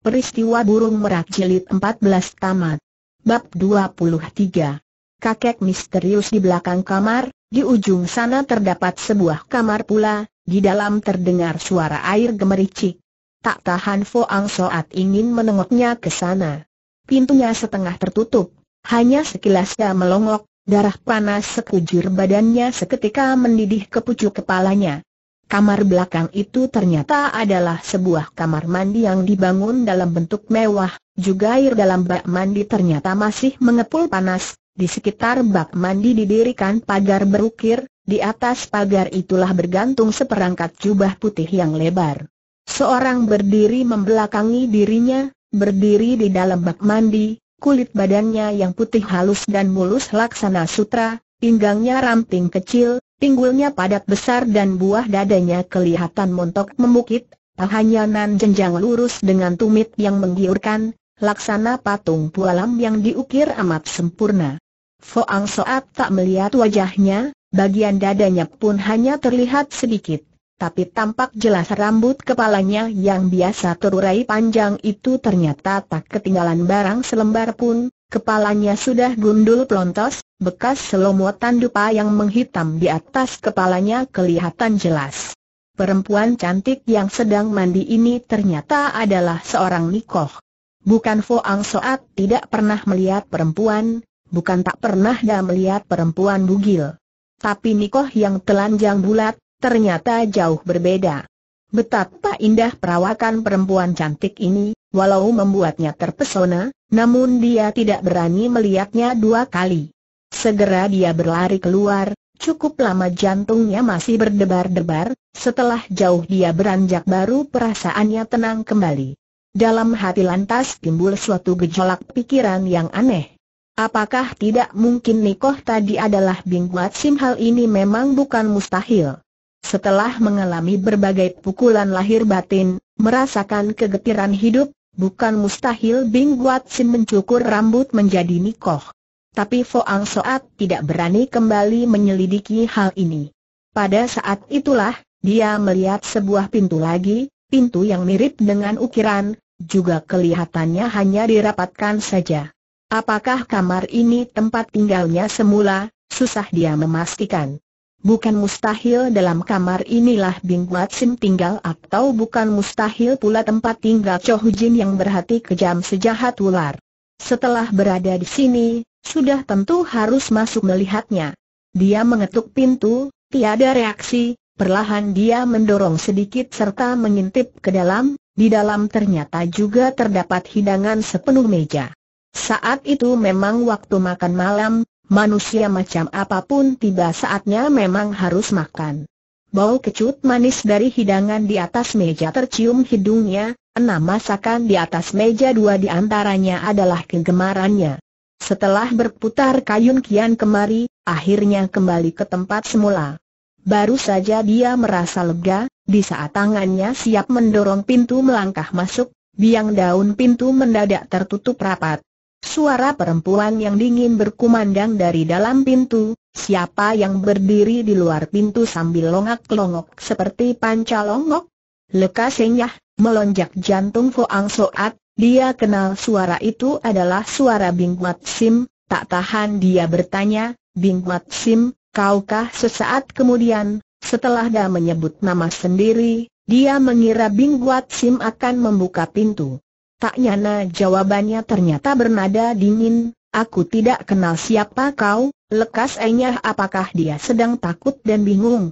Peristiwa Burung Merak Jilid 14 Tamat Bab 23 Kakek misterius di belakang kamar, di ujung sana terdapat sebuah kamar pula, di dalam terdengar suara air gemericik. Tak tahan Foang Soat ingin menengoknya ke sana. Pintunya setengah tertutup, hanya sekilas dia melongok, darah panas sekujur badannya seketika mendidih ke pucuk kepalanya. Kamar belakang itu ternyata adalah sebuah kamar mandi yang dibangun dalam bentuk mewah, juga air dalam bak mandi ternyata masih mengepul panas, di sekitar bak mandi didirikan pagar berukir, di atas pagar itulah bergantung seperangkat jubah putih yang lebar. Seorang berdiri membelakangi dirinya, berdiri di dalam bak mandi, kulit badannya yang putih halus dan mulus laksana sutra, Pinggangnya ramping kecil, pinggulnya padat besar dan buah dadanya kelihatan montok memukit, hanya nan jenjang lurus dengan tumit yang menggiurkan, laksana patung pualam yang diukir amat sempurna. Foang Soat tak melihat wajahnya, bagian dadanya pun hanya terlihat sedikit, tapi tampak jelas rambut kepalanya yang biasa terurai panjang itu ternyata tak ketinggalan barang selembar pun, kepalanya sudah gundul plontos bekas selomotan dupa yang menghitam di atas kepalanya kelihatan jelas. Perempuan cantik yang sedang mandi ini ternyata adalah seorang Nikoh. Bukan Foang Soat tidak pernah melihat perempuan, bukan tak pernah dah melihat perempuan bugil. Tapi Nikoh yang telanjang bulat, ternyata jauh berbeda. Betapa indah perawakan perempuan cantik ini, walau membuatnya terpesona, namun dia tidak berani melihatnya dua kali. Segera dia berlari keluar, cukup lama jantungnya masih berdebar-debar, setelah jauh dia beranjak baru perasaannya tenang kembali. Dalam hati lantas timbul suatu gejolak pikiran yang aneh. Apakah tidak mungkin Nikoh tadi adalah Bingguat Sim hal ini memang bukan mustahil. Setelah mengalami berbagai pukulan lahir batin, merasakan kegetiran hidup, bukan mustahil Bingguat Sim mencukur rambut menjadi Nikoh. Tapi Foang Soat tidak berani kembali menyelidiki hal ini. Pada saat itulah, dia melihat sebuah pintu lagi, pintu yang mirip dengan ukiran, juga kelihatannya hanya dirapatkan saja. Apakah kamar ini tempat tinggalnya semula, susah dia memastikan. Bukan mustahil dalam kamar inilah Bing Guat Sim tinggal atau bukan mustahil pula tempat tinggal Cho Hujin yang berhati kejam sejahat ular. Setelah berada di sini, sudah tentu harus masuk melihatnya. Dia mengetuk pintu, tiada reaksi, perlahan dia mendorong sedikit serta mengintip ke dalam, di dalam ternyata juga terdapat hidangan sepenuh meja. Saat itu memang waktu makan malam, manusia macam apapun tiba saatnya memang harus makan. Bau kecut manis dari hidangan di atas meja tercium hidungnya, enam masakan di atas meja dua di antaranya adalah kegemarannya. Setelah berputar kayun kian kemari, akhirnya kembali ke tempat semula. Baru saja dia merasa lega, di saat tangannya siap mendorong pintu melangkah masuk, biang daun pintu mendadak tertutup rapat. Suara perempuan yang dingin berkumandang dari dalam pintu, siapa yang berdiri di luar pintu sambil longok longok seperti panca longok? Lekas senyah, melonjak jantung Ang Soat, dia kenal suara itu adalah suara Bing Wat Sim, tak tahan dia bertanya, Bing Wat Sim, kaukah sesaat kemudian, setelah dia menyebut nama sendiri, dia mengira Bing Wat Sim akan membuka pintu. Tak nyana jawabannya ternyata bernada dingin, aku tidak kenal siapa kau, lekas enyah apakah dia sedang takut dan bingung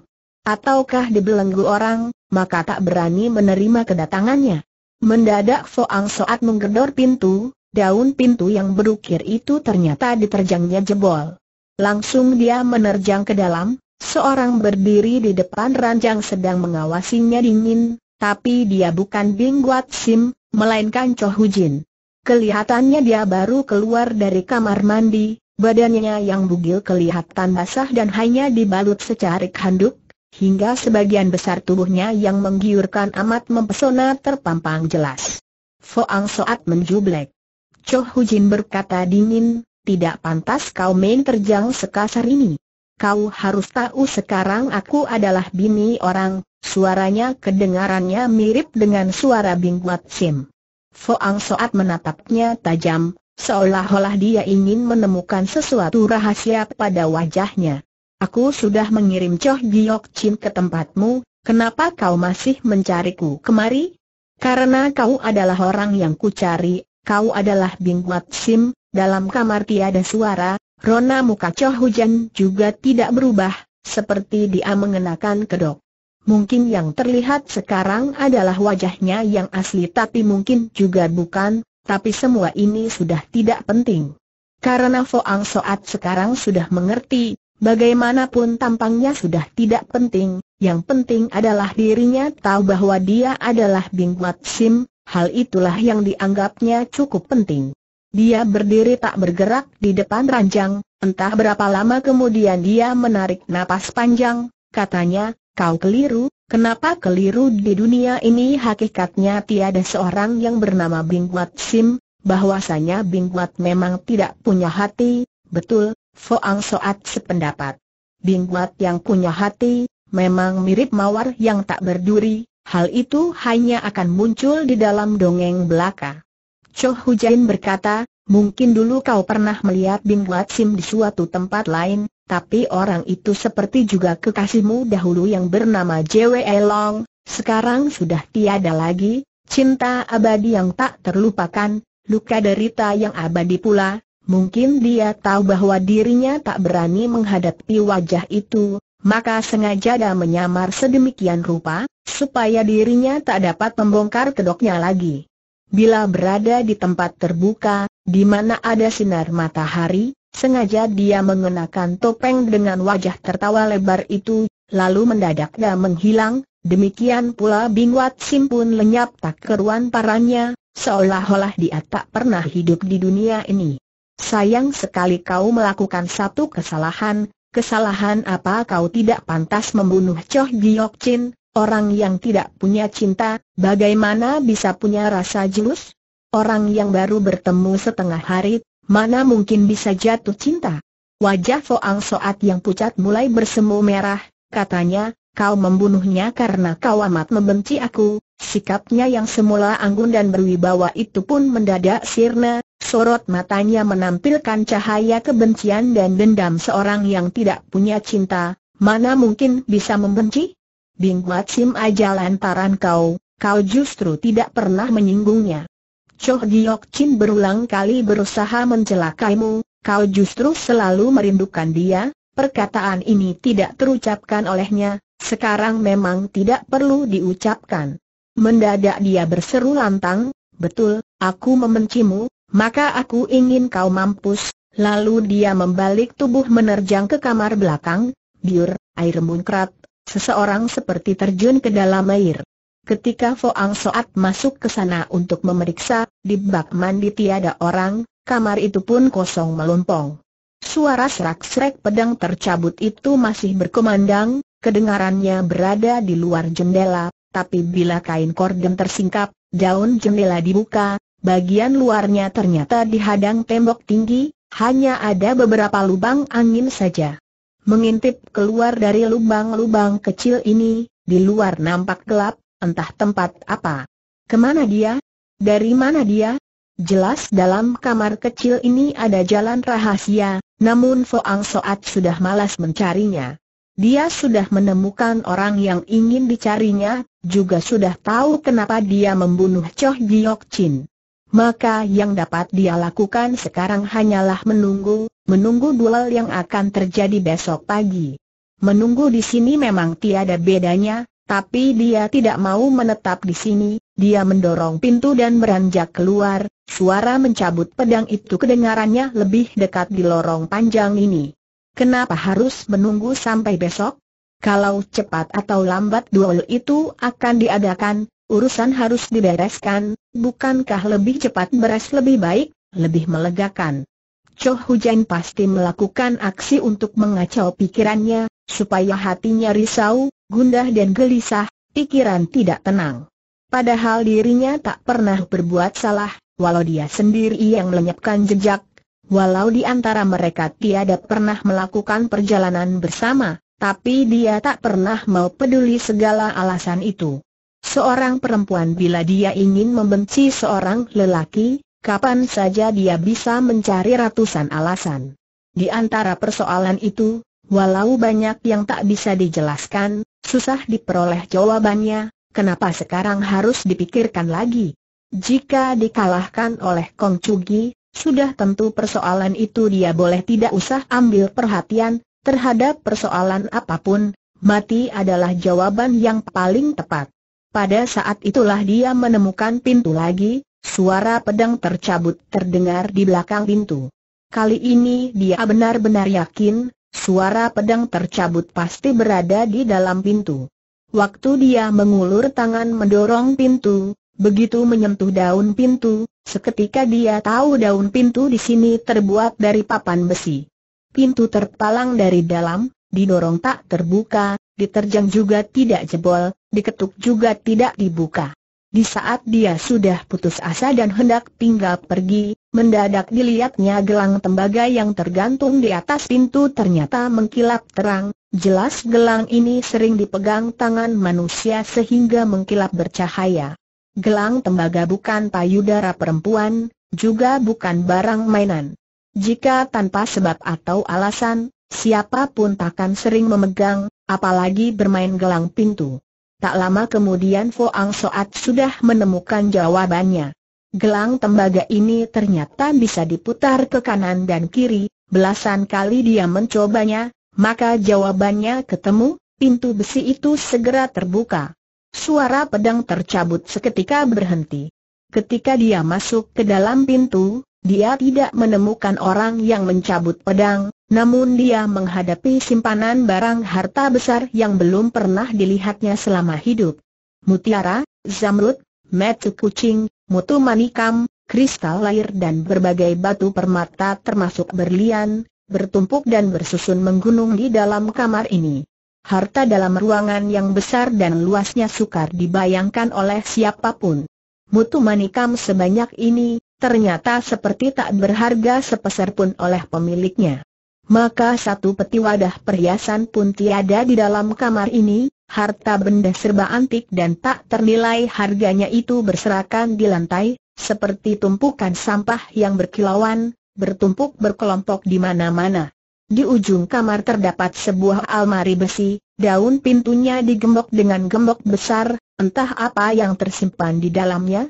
ataukah dibelenggu orang, maka tak berani menerima kedatangannya. Mendadak Ang Soat menggedor pintu, daun pintu yang berukir itu ternyata diterjangnya jebol. Langsung dia menerjang ke dalam, seorang berdiri di depan ranjang sedang mengawasinya dingin, tapi dia bukan Bing Guat Sim, melainkan Cho Jin. Kelihatannya dia baru keluar dari kamar mandi, badannya yang bugil kelihatan basah dan hanya dibalut secarik handuk, hingga sebagian besar tubuhnya yang menggiurkan amat mempesona terpampang jelas. Foang Soat menjublek. Cho Hujin berkata dingin, tidak pantas kau main terjang sekasar ini. Kau harus tahu sekarang aku adalah bini orang, suaranya kedengarannya mirip dengan suara Bing Wat Sim. Foang Soat menatapnya tajam, seolah-olah dia ingin menemukan sesuatu rahasia pada wajahnya. Aku sudah mengirim Choh Giok Chin ke tempatmu, kenapa kau masih mencariku kemari? Karena kau adalah orang yang ku cari. kau adalah Bing Wat Sim, dalam kamar tiada suara, rona muka Choh Hujan juga tidak berubah, seperti dia mengenakan kedok. Mungkin yang terlihat sekarang adalah wajahnya yang asli tapi mungkin juga bukan, tapi semua ini sudah tidak penting. Karena Foang Soat sekarang sudah mengerti, Bagaimanapun tampangnya sudah tidak penting, yang penting adalah dirinya tahu bahwa dia adalah Bing Wat Sim, hal itulah yang dianggapnya cukup penting. Dia berdiri tak bergerak di depan ranjang, entah berapa lama kemudian dia menarik napas panjang, katanya, kau keliru, kenapa keliru di dunia ini hakikatnya tiada seorang yang bernama Bing Wat Sim, bahwasanya Bing Wat memang tidak punya hati, betul, Foang Soat sependapat. Bingguat yang punya hati, memang mirip mawar yang tak berduri, hal itu hanya akan muncul di dalam dongeng belaka. Cho Jain berkata, mungkin dulu kau pernah melihat Bingguat Sim di suatu tempat lain, tapi orang itu seperti juga kekasihmu dahulu yang bernama Jwe Long, sekarang sudah tiada lagi, cinta abadi yang tak terlupakan, luka derita yang abadi pula, Mungkin dia tahu bahwa dirinya tak berani menghadapi wajah itu, maka sengaja dia menyamar sedemikian rupa, supaya dirinya tak dapat membongkar kedoknya lagi. Bila berada di tempat terbuka, di mana ada sinar matahari, sengaja dia mengenakan topeng dengan wajah tertawa lebar itu, lalu mendadak dia menghilang, demikian pula Bingwat Simpun lenyap tak keruan paranya, seolah-olah dia tak pernah hidup di dunia ini. Sayang sekali kau melakukan satu kesalahan, kesalahan apa kau tidak pantas membunuh Choh Giok Chin, orang yang tidak punya cinta, bagaimana bisa punya rasa jelus? Orang yang baru bertemu setengah hari, mana mungkin bisa jatuh cinta? Wajah Foang Soat yang pucat mulai bersemu merah, katanya, kau membunuhnya karena kau amat membenci aku, sikapnya yang semula anggun dan berwibawa itu pun mendadak sirna, Sorot matanya menampilkan cahaya kebencian dan dendam seorang yang tidak punya cinta, mana mungkin bisa membenci? Bing Sim aja lantaran kau, kau justru tidak pernah menyinggungnya. Choh Giok Chin berulang kali berusaha mencelakaimu, kau justru selalu merindukan dia, perkataan ini tidak terucapkan olehnya, sekarang memang tidak perlu diucapkan. Mendadak dia berseru lantang, betul, aku membencimu, maka aku ingin kau mampus. Lalu dia membalik tubuh menerjang ke kamar belakang, biur, air muncrat. seseorang seperti terjun ke dalam air. Ketika Foang Soat masuk ke sana untuk memeriksa, di bak mandi tiada orang, kamar itu pun kosong melompong. Suara serak-serak pedang tercabut itu masih berkemandang, kedengarannya berada di luar jendela, tapi bila kain korden tersingkap, daun jendela dibuka, bagian luarnya ternyata dihadang tembok tinggi, hanya ada beberapa lubang angin saja. Mengintip keluar dari lubang-lubang kecil ini, di luar nampak gelap, entah tempat apa. Kemana dia? Dari mana dia? Jelas dalam kamar kecil ini ada jalan rahasia, namun Foang Soat sudah malas mencarinya. Dia sudah menemukan orang yang ingin dicarinya, juga sudah tahu kenapa dia membunuh Choh Giok Chin. Maka yang dapat dia lakukan sekarang hanyalah menunggu, menunggu duel yang akan terjadi besok pagi. Menunggu di sini memang tiada bedanya, tapi dia tidak mau menetap di sini, dia mendorong pintu dan beranjak keluar, suara mencabut pedang itu kedengarannya lebih dekat di lorong panjang ini. Kenapa harus menunggu sampai besok? Kalau cepat atau lambat duel itu akan diadakan, Urusan harus dibereskan, bukankah lebih cepat beres lebih baik, lebih melegakan? Cho Hujan pasti melakukan aksi untuk mengacau pikirannya, supaya hatinya risau, gundah dan gelisah, pikiran tidak tenang. Padahal dirinya tak pernah berbuat salah, walau dia sendiri yang lenyapkan jejak, walau di antara mereka tiada pernah melakukan perjalanan bersama, tapi dia tak pernah mau peduli segala alasan itu. Seorang perempuan bila dia ingin membenci seorang lelaki, kapan saja dia bisa mencari ratusan alasan. Di antara persoalan itu, walau banyak yang tak bisa dijelaskan, susah diperoleh jawabannya, kenapa sekarang harus dipikirkan lagi? Jika dikalahkan oleh Kong Chugi, sudah tentu persoalan itu dia boleh tidak usah ambil perhatian, terhadap persoalan apapun, mati adalah jawaban yang paling tepat. Pada saat itulah dia menemukan pintu lagi, suara pedang tercabut terdengar di belakang pintu. Kali ini dia benar-benar yakin, suara pedang tercabut pasti berada di dalam pintu. Waktu dia mengulur tangan mendorong pintu, begitu menyentuh daun pintu, seketika dia tahu daun pintu di sini terbuat dari papan besi. Pintu terpalang dari dalam, didorong tak terbuka, diterjang juga tidak jebol, diketuk juga tidak dibuka. Di saat dia sudah putus asa dan hendak tinggal pergi, mendadak dilihatnya gelang tembaga yang tergantung di atas pintu ternyata mengkilap terang, jelas gelang ini sering dipegang tangan manusia sehingga mengkilap bercahaya. Gelang tembaga bukan payudara perempuan, juga bukan barang mainan. Jika tanpa sebab atau alasan, siapapun takkan sering memegang, apalagi bermain gelang pintu. Tak lama kemudian Foang Soat sudah menemukan jawabannya. Gelang tembaga ini ternyata bisa diputar ke kanan dan kiri, belasan kali dia mencobanya, maka jawabannya ketemu, pintu besi itu segera terbuka. Suara pedang tercabut seketika berhenti. Ketika dia masuk ke dalam pintu, dia tidak menemukan orang yang mencabut pedang, namun dia menghadapi simpanan barang harta besar yang belum pernah dilihatnya selama hidup. Mutiara, zamrud, metu kucing, mutu manikam, kristal lahir dan berbagai batu permata termasuk berlian, bertumpuk dan bersusun menggunung di dalam kamar ini. Harta dalam ruangan yang besar dan luasnya sukar dibayangkan oleh siapapun. Mutu manikam sebanyak ini, ternyata seperti tak berharga sepeser pun oleh pemiliknya. Maka satu peti wadah perhiasan pun tiada di dalam kamar ini, harta benda serba antik dan tak ternilai harganya itu berserakan di lantai, seperti tumpukan sampah yang berkilauan, bertumpuk berkelompok di mana-mana. Di ujung kamar terdapat sebuah almari besi, daun pintunya digembok dengan gembok besar, entah apa yang tersimpan di dalamnya,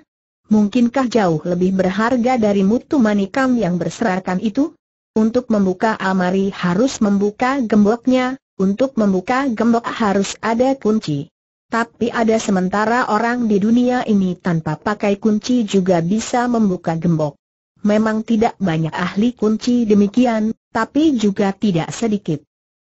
mungkinkah jauh lebih berharga dari mutu manikam yang berserakan itu? Untuk membuka amari harus membuka gemboknya, untuk membuka gembok harus ada kunci. Tapi ada sementara orang di dunia ini tanpa pakai kunci juga bisa membuka gembok. Memang tidak banyak ahli kunci demikian, tapi juga tidak sedikit.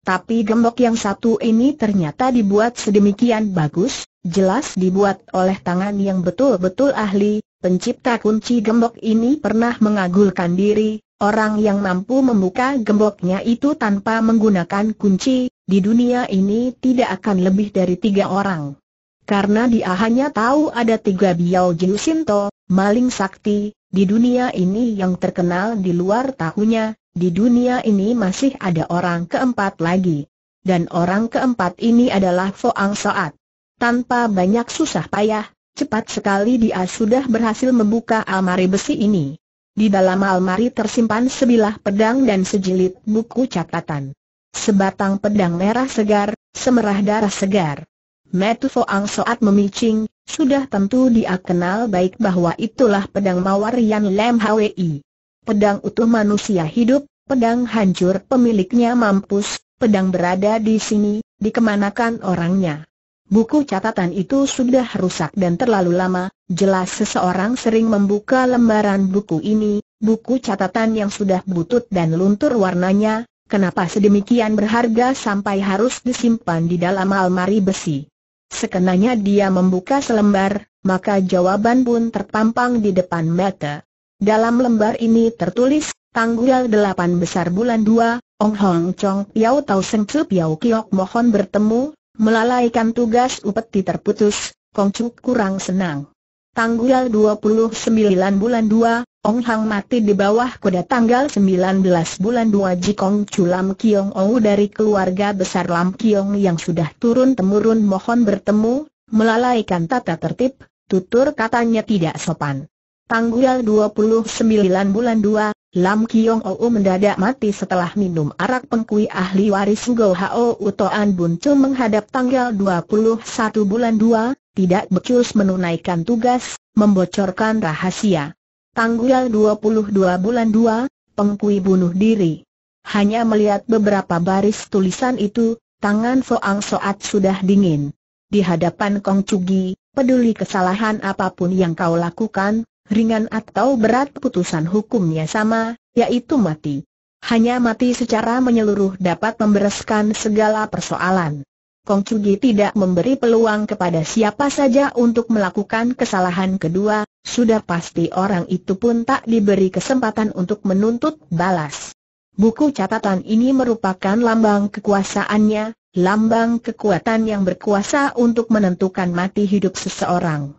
Tapi gembok yang satu ini ternyata dibuat sedemikian bagus, jelas dibuat oleh tangan yang betul-betul ahli, Pencipta kunci gembok ini pernah mengagulkan diri, orang yang mampu membuka gemboknya itu tanpa menggunakan kunci, di dunia ini tidak akan lebih dari tiga orang. Karena dia hanya tahu ada tiga Biao Jiusinto, maling sakti, di dunia ini yang terkenal di luar tahunya, di dunia ini masih ada orang keempat lagi. Dan orang keempat ini adalah Foang Soat. Tanpa banyak susah payah, Cepat sekali dia sudah berhasil membuka almari besi ini. Di dalam almari tersimpan sebilah pedang dan sejilid buku catatan. Sebatang pedang merah segar, semerah darah segar. Metu Foang Soat memicing, sudah tentu dia kenal baik bahwa itulah pedang mawar Yan Lem Hwi. Pedang utuh manusia hidup, pedang hancur pemiliknya mampus, pedang berada di sini, dikemanakan orangnya. Buku catatan itu sudah rusak dan terlalu lama, jelas seseorang sering membuka lembaran buku ini, buku catatan yang sudah butut dan luntur warnanya, kenapa sedemikian berharga sampai harus disimpan di dalam almari besi. Sekenanya dia membuka selembar, maka jawaban pun terpampang di depan mata. Dalam lembar ini tertulis, tanggal delapan besar bulan dua, Ong Hong Chong Piao Tau Seng Piao Kiok mohon bertemu, Melalaikan tugas upeti terputus, Chu kurang senang. Tanggal 29 bulan 2, Ong Hang mati di bawah kuda tanggal 19 bulan 2 Jikong Lam Kiong Ou dari keluarga besar Lam Kiong yang sudah turun-temurun mohon bertemu, melalaikan tata tertib, tutur katanya tidak sopan. Tanggal 29 bulan 2, Lam Kiong Oo mendadak mati setelah minum arak pengkui ahli waris Go Hao Utoan Bun Chu menghadap tanggal 21 bulan 2, tidak becus menunaikan tugas, membocorkan rahasia. Tanggal 22 bulan 2, pengkui bunuh diri. Hanya melihat beberapa baris tulisan itu, tangan Foang Soat sudah dingin. Di hadapan Kong Cugi, peduli kesalahan apapun yang kau lakukan, ringan atau berat putusan hukumnya sama, yaitu mati. Hanya mati secara menyeluruh dapat membereskan segala persoalan. Kong Cugi tidak memberi peluang kepada siapa saja untuk melakukan kesalahan kedua, sudah pasti orang itu pun tak diberi kesempatan untuk menuntut balas. Buku catatan ini merupakan lambang kekuasaannya, lambang kekuatan yang berkuasa untuk menentukan mati hidup seseorang.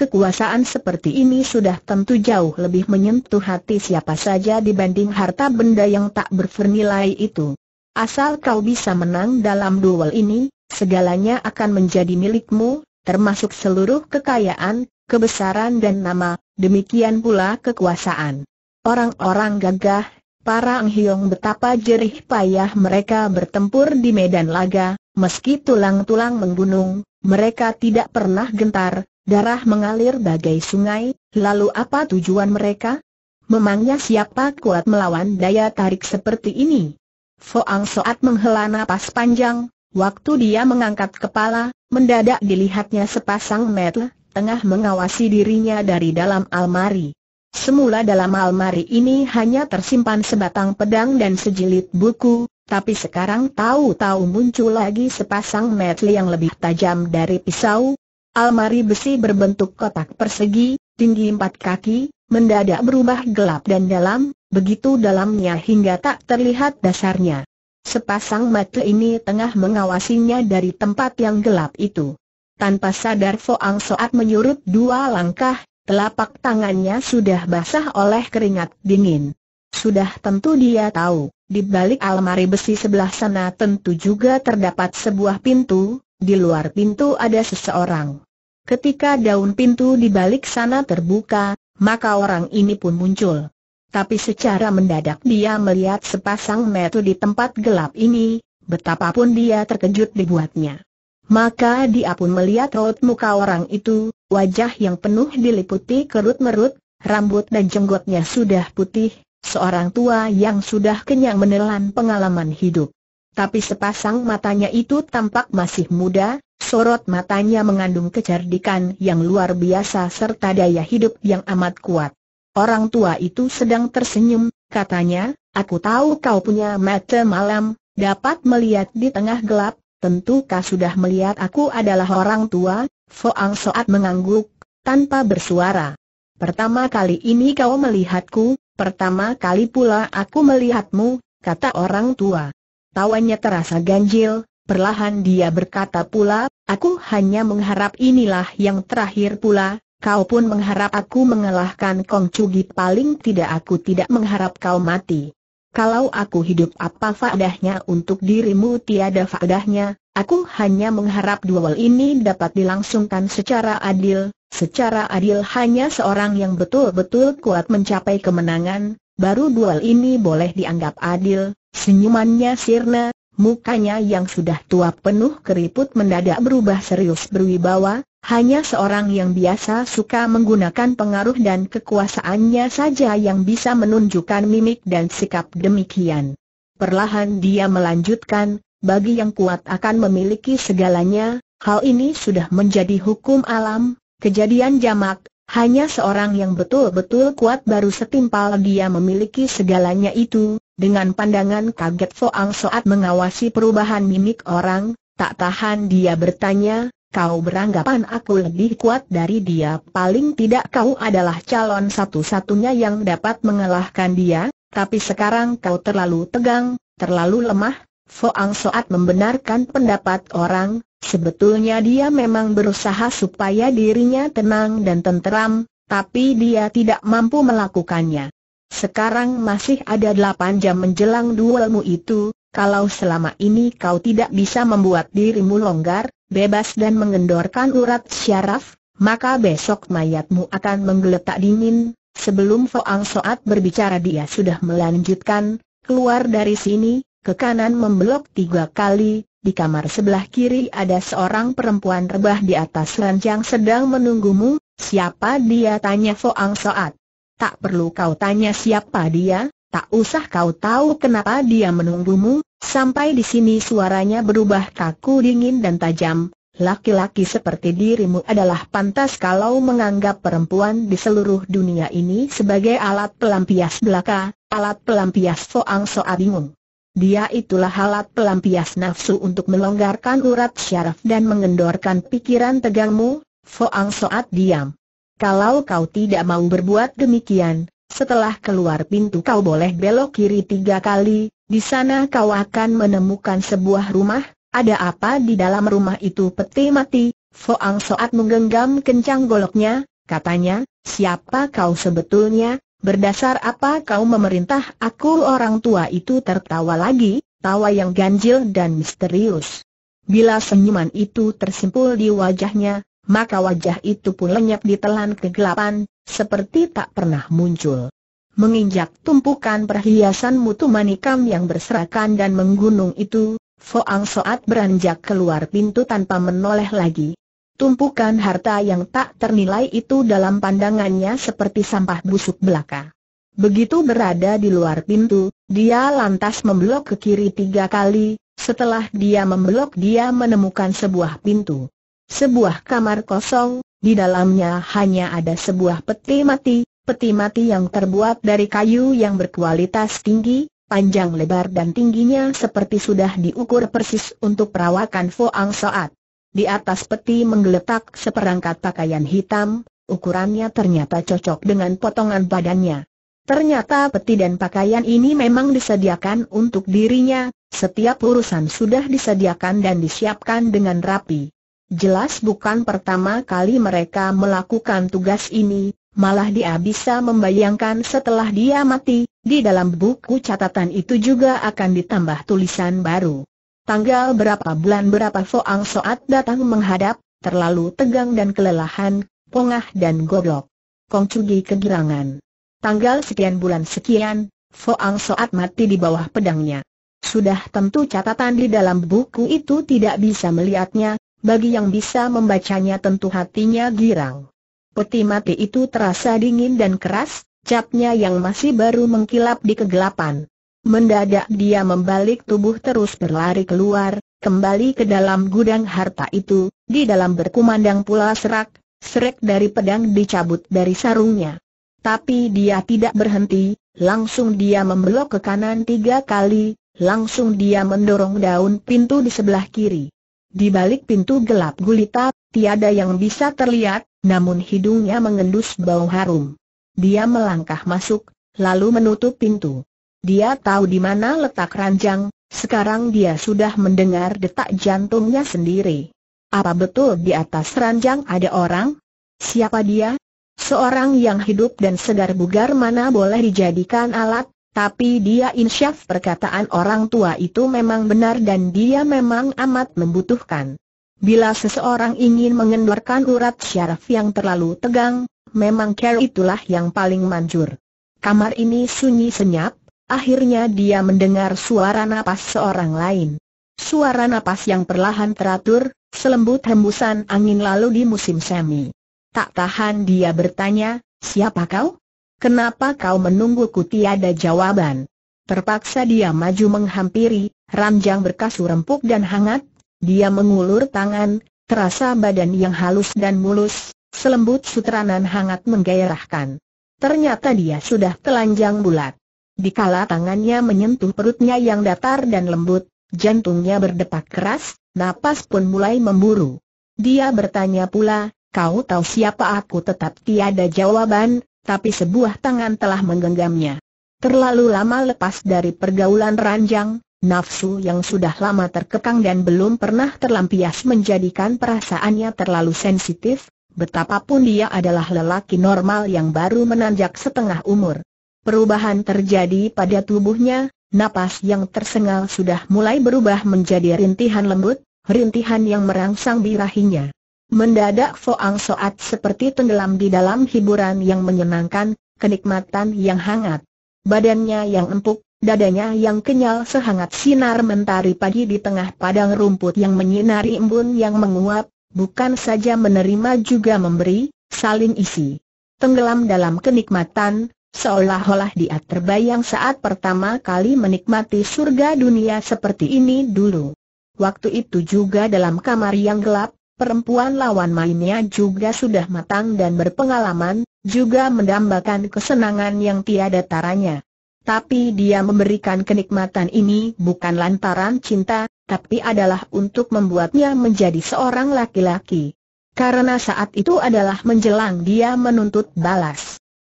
Kekuasaan seperti ini sudah tentu jauh lebih menyentuh hati siapa saja dibanding harta benda yang tak bernilai itu. Asal kau bisa menang dalam duel ini, segalanya akan menjadi milikmu, termasuk seluruh kekayaan, kebesaran dan nama, demikian pula kekuasaan. Orang-orang gagah, para Anghyong betapa jerih payah mereka bertempur di medan laga, meski tulang-tulang menggunung, mereka tidak pernah gentar, darah mengalir bagai sungai, lalu apa tujuan mereka? Memangnya siapa kuat melawan daya tarik seperti ini? Foang Soat menghela napas panjang, waktu dia mengangkat kepala, mendadak dilihatnya sepasang metel, tengah mengawasi dirinya dari dalam almari. Semula dalam almari ini hanya tersimpan sebatang pedang dan sejilid buku, tapi sekarang tahu-tahu muncul lagi sepasang metli yang lebih tajam dari pisau. Almari besi berbentuk kotak persegi, tinggi empat kaki, mendadak berubah gelap dan dalam, begitu dalamnya hingga tak terlihat dasarnya. Sepasang metli ini tengah mengawasinya dari tempat yang gelap itu. Tanpa sadar Foang Soat menyurut dua langkah, telapak tangannya sudah basah oleh keringat dingin. Sudah tentu dia tahu, di balik almari besi sebelah sana tentu juga terdapat sebuah pintu, di luar pintu ada seseorang. Ketika daun pintu di balik sana terbuka, maka orang ini pun muncul. Tapi secara mendadak dia melihat sepasang metu di tempat gelap ini, betapapun dia terkejut dibuatnya. Maka dia pun melihat raut muka orang itu, wajah yang penuh diliputi kerut-merut, rambut dan jenggotnya sudah putih, Seorang tua yang sudah kenyang menelan pengalaman hidup. Tapi sepasang matanya itu tampak masih muda, sorot matanya mengandung kecerdikan yang luar biasa serta daya hidup yang amat kuat. Orang tua itu sedang tersenyum, katanya, aku tahu kau punya mata malam, dapat melihat di tengah gelap, tentu kau sudah melihat aku adalah orang tua, Foang Soat mengangguk, tanpa bersuara. Pertama kali ini kau melihatku, Pertama kali pula aku melihatmu, kata orang tua. Tawanya terasa ganjil, perlahan dia berkata pula, aku hanya mengharap inilah yang terakhir pula, kau pun mengharap aku mengalahkan Kong Cugi paling tidak aku tidak mengharap kau mati. Kalau aku hidup apa faedahnya untuk dirimu tiada faedahnya, Aku hanya mengharap duel ini dapat dilangsungkan secara adil, secara adil hanya seorang yang betul-betul kuat mencapai kemenangan, baru duel ini boleh dianggap adil, senyumannya sirna, mukanya yang sudah tua penuh keriput mendadak berubah serius berwibawa, hanya seorang yang biasa suka menggunakan pengaruh dan kekuasaannya saja yang bisa menunjukkan mimik dan sikap demikian. Perlahan dia melanjutkan, bagi yang kuat akan memiliki segalanya, hal ini sudah menjadi hukum alam, kejadian jamak, hanya seorang yang betul-betul kuat baru setimpal dia memiliki segalanya itu, dengan pandangan kaget Soang Soat mengawasi perubahan mimik orang, tak tahan dia bertanya, kau beranggapan aku lebih kuat dari dia paling tidak kau adalah calon satu-satunya yang dapat mengalahkan dia, tapi sekarang kau terlalu tegang, terlalu lemah, Foang Soat membenarkan pendapat orang, sebetulnya dia memang berusaha supaya dirinya tenang dan tenteram, tapi dia tidak mampu melakukannya. Sekarang masih ada delapan jam menjelang duelmu itu, kalau selama ini kau tidak bisa membuat dirimu longgar, bebas dan mengendorkan urat syaraf, maka besok mayatmu akan menggeletak dingin. Sebelum Foang Soat berbicara dia sudah melanjutkan, keluar dari sini, ke kanan membelok tiga kali, di kamar sebelah kiri ada seorang perempuan rebah di atas ranjang sedang menunggumu, siapa dia tanya Foang Soat. Tak perlu kau tanya siapa dia, tak usah kau tahu kenapa dia menunggumu, sampai di sini suaranya berubah kaku dingin dan tajam. Laki-laki seperti dirimu adalah pantas kalau menganggap perempuan di seluruh dunia ini sebagai alat pelampias belaka, alat pelampias Foang Soa bingung. Dia itulah alat pelampias nafsu untuk melonggarkan urat syaraf dan mengendorkan pikiran tegangmu, Foang Soat diam. Kalau kau tidak mau berbuat demikian, setelah keluar pintu kau boleh belok kiri tiga kali, di sana kau akan menemukan sebuah rumah, ada apa di dalam rumah itu peti mati, Foang Soat menggenggam kencang goloknya, katanya, siapa kau sebetulnya, Berdasar apa kau memerintah aku orang tua itu tertawa lagi, tawa yang ganjil dan misterius. Bila senyuman itu tersimpul di wajahnya, maka wajah itu pun lenyap ditelan kegelapan, seperti tak pernah muncul. Menginjak tumpukan perhiasan mutu manikam yang berserakan dan menggunung itu, Foang Soat beranjak keluar pintu tanpa menoleh lagi. Tumpukan harta yang tak ternilai itu dalam pandangannya seperti sampah busuk belaka. Begitu berada di luar pintu, dia lantas memblok ke kiri tiga kali, setelah dia memblok dia menemukan sebuah pintu. Sebuah kamar kosong, di dalamnya hanya ada sebuah peti mati, peti mati yang terbuat dari kayu yang berkualitas tinggi, panjang lebar dan tingginya seperti sudah diukur persis untuk perawakan Foang Soat. Di atas peti menggeletak seperangkat pakaian hitam, ukurannya ternyata cocok dengan potongan badannya. Ternyata peti dan pakaian ini memang disediakan untuk dirinya, setiap urusan sudah disediakan dan disiapkan dengan rapi. Jelas bukan pertama kali mereka melakukan tugas ini, malah dia bisa membayangkan setelah dia mati, di dalam buku catatan itu juga akan ditambah tulisan baru. Tanggal berapa bulan berapa Soang Soat datang menghadap, terlalu tegang dan kelelahan, pongah dan goblok. Kong Cugi kegirangan. Tanggal sekian bulan sekian, Soang Soat mati di bawah pedangnya. Sudah tentu catatan di dalam buku itu tidak bisa melihatnya, bagi yang bisa membacanya tentu hatinya girang. Peti mati itu terasa dingin dan keras, capnya yang masih baru mengkilap di kegelapan. Mendadak dia membalik tubuh terus berlari keluar, kembali ke dalam gudang harta itu, di dalam berkumandang pula serak, serak dari pedang dicabut dari sarungnya. Tapi dia tidak berhenti, langsung dia membelok ke kanan tiga kali, langsung dia mendorong daun pintu di sebelah kiri. Di balik pintu gelap gulita, tiada yang bisa terlihat, namun hidungnya mengendus bau harum. Dia melangkah masuk, lalu menutup pintu. Dia tahu di mana letak ranjang, sekarang dia sudah mendengar detak jantungnya sendiri. Apa betul di atas ranjang ada orang? Siapa dia? Seorang yang hidup dan segar bugar mana boleh dijadikan alat, tapi dia insyaf perkataan orang tua itu memang benar dan dia memang amat membutuhkan. Bila seseorang ingin mengendurkan urat syaraf yang terlalu tegang, memang care itulah yang paling manjur. Kamar ini sunyi senyap, Akhirnya dia mendengar suara napas seorang lain. Suara napas yang perlahan teratur, selembut hembusan angin lalu di musim semi. Tak tahan dia bertanya, siapa kau? Kenapa kau menungguku tiada jawaban? Terpaksa dia maju menghampiri, ranjang berkasur empuk dan hangat, dia mengulur tangan, terasa badan yang halus dan mulus, selembut sutranan hangat menggairahkan. Ternyata dia sudah telanjang bulat. Dikala tangannya menyentuh perutnya yang datar dan lembut, jantungnya berdepak keras, napas pun mulai memburu. Dia bertanya pula, kau tahu siapa aku tetap tiada jawaban, tapi sebuah tangan telah menggenggamnya. Terlalu lama lepas dari pergaulan ranjang, nafsu yang sudah lama terkekang dan belum pernah terlampias menjadikan perasaannya terlalu sensitif, betapapun dia adalah lelaki normal yang baru menanjak setengah umur. Perubahan terjadi pada tubuhnya, napas yang tersengal sudah mulai berubah menjadi rintihan lembut, rintihan yang merangsang birahinya. Mendadak Foang Soat seperti tenggelam di dalam hiburan yang menyenangkan, kenikmatan yang hangat. Badannya yang empuk, dadanya yang kenyal sehangat sinar mentari pagi di tengah padang rumput yang menyinari embun yang menguap, bukan saja menerima juga memberi, saling isi. Tenggelam dalam kenikmatan, Seolah-olah dia terbayang saat pertama kali menikmati surga dunia seperti ini dulu. Waktu itu juga dalam kamar yang gelap, perempuan lawan mainnya juga sudah matang dan berpengalaman, juga mendambakan kesenangan yang tiada taranya. Tapi dia memberikan kenikmatan ini bukan lantaran cinta, tapi adalah untuk membuatnya menjadi seorang laki-laki. Karena saat itu adalah menjelang dia menuntut balas.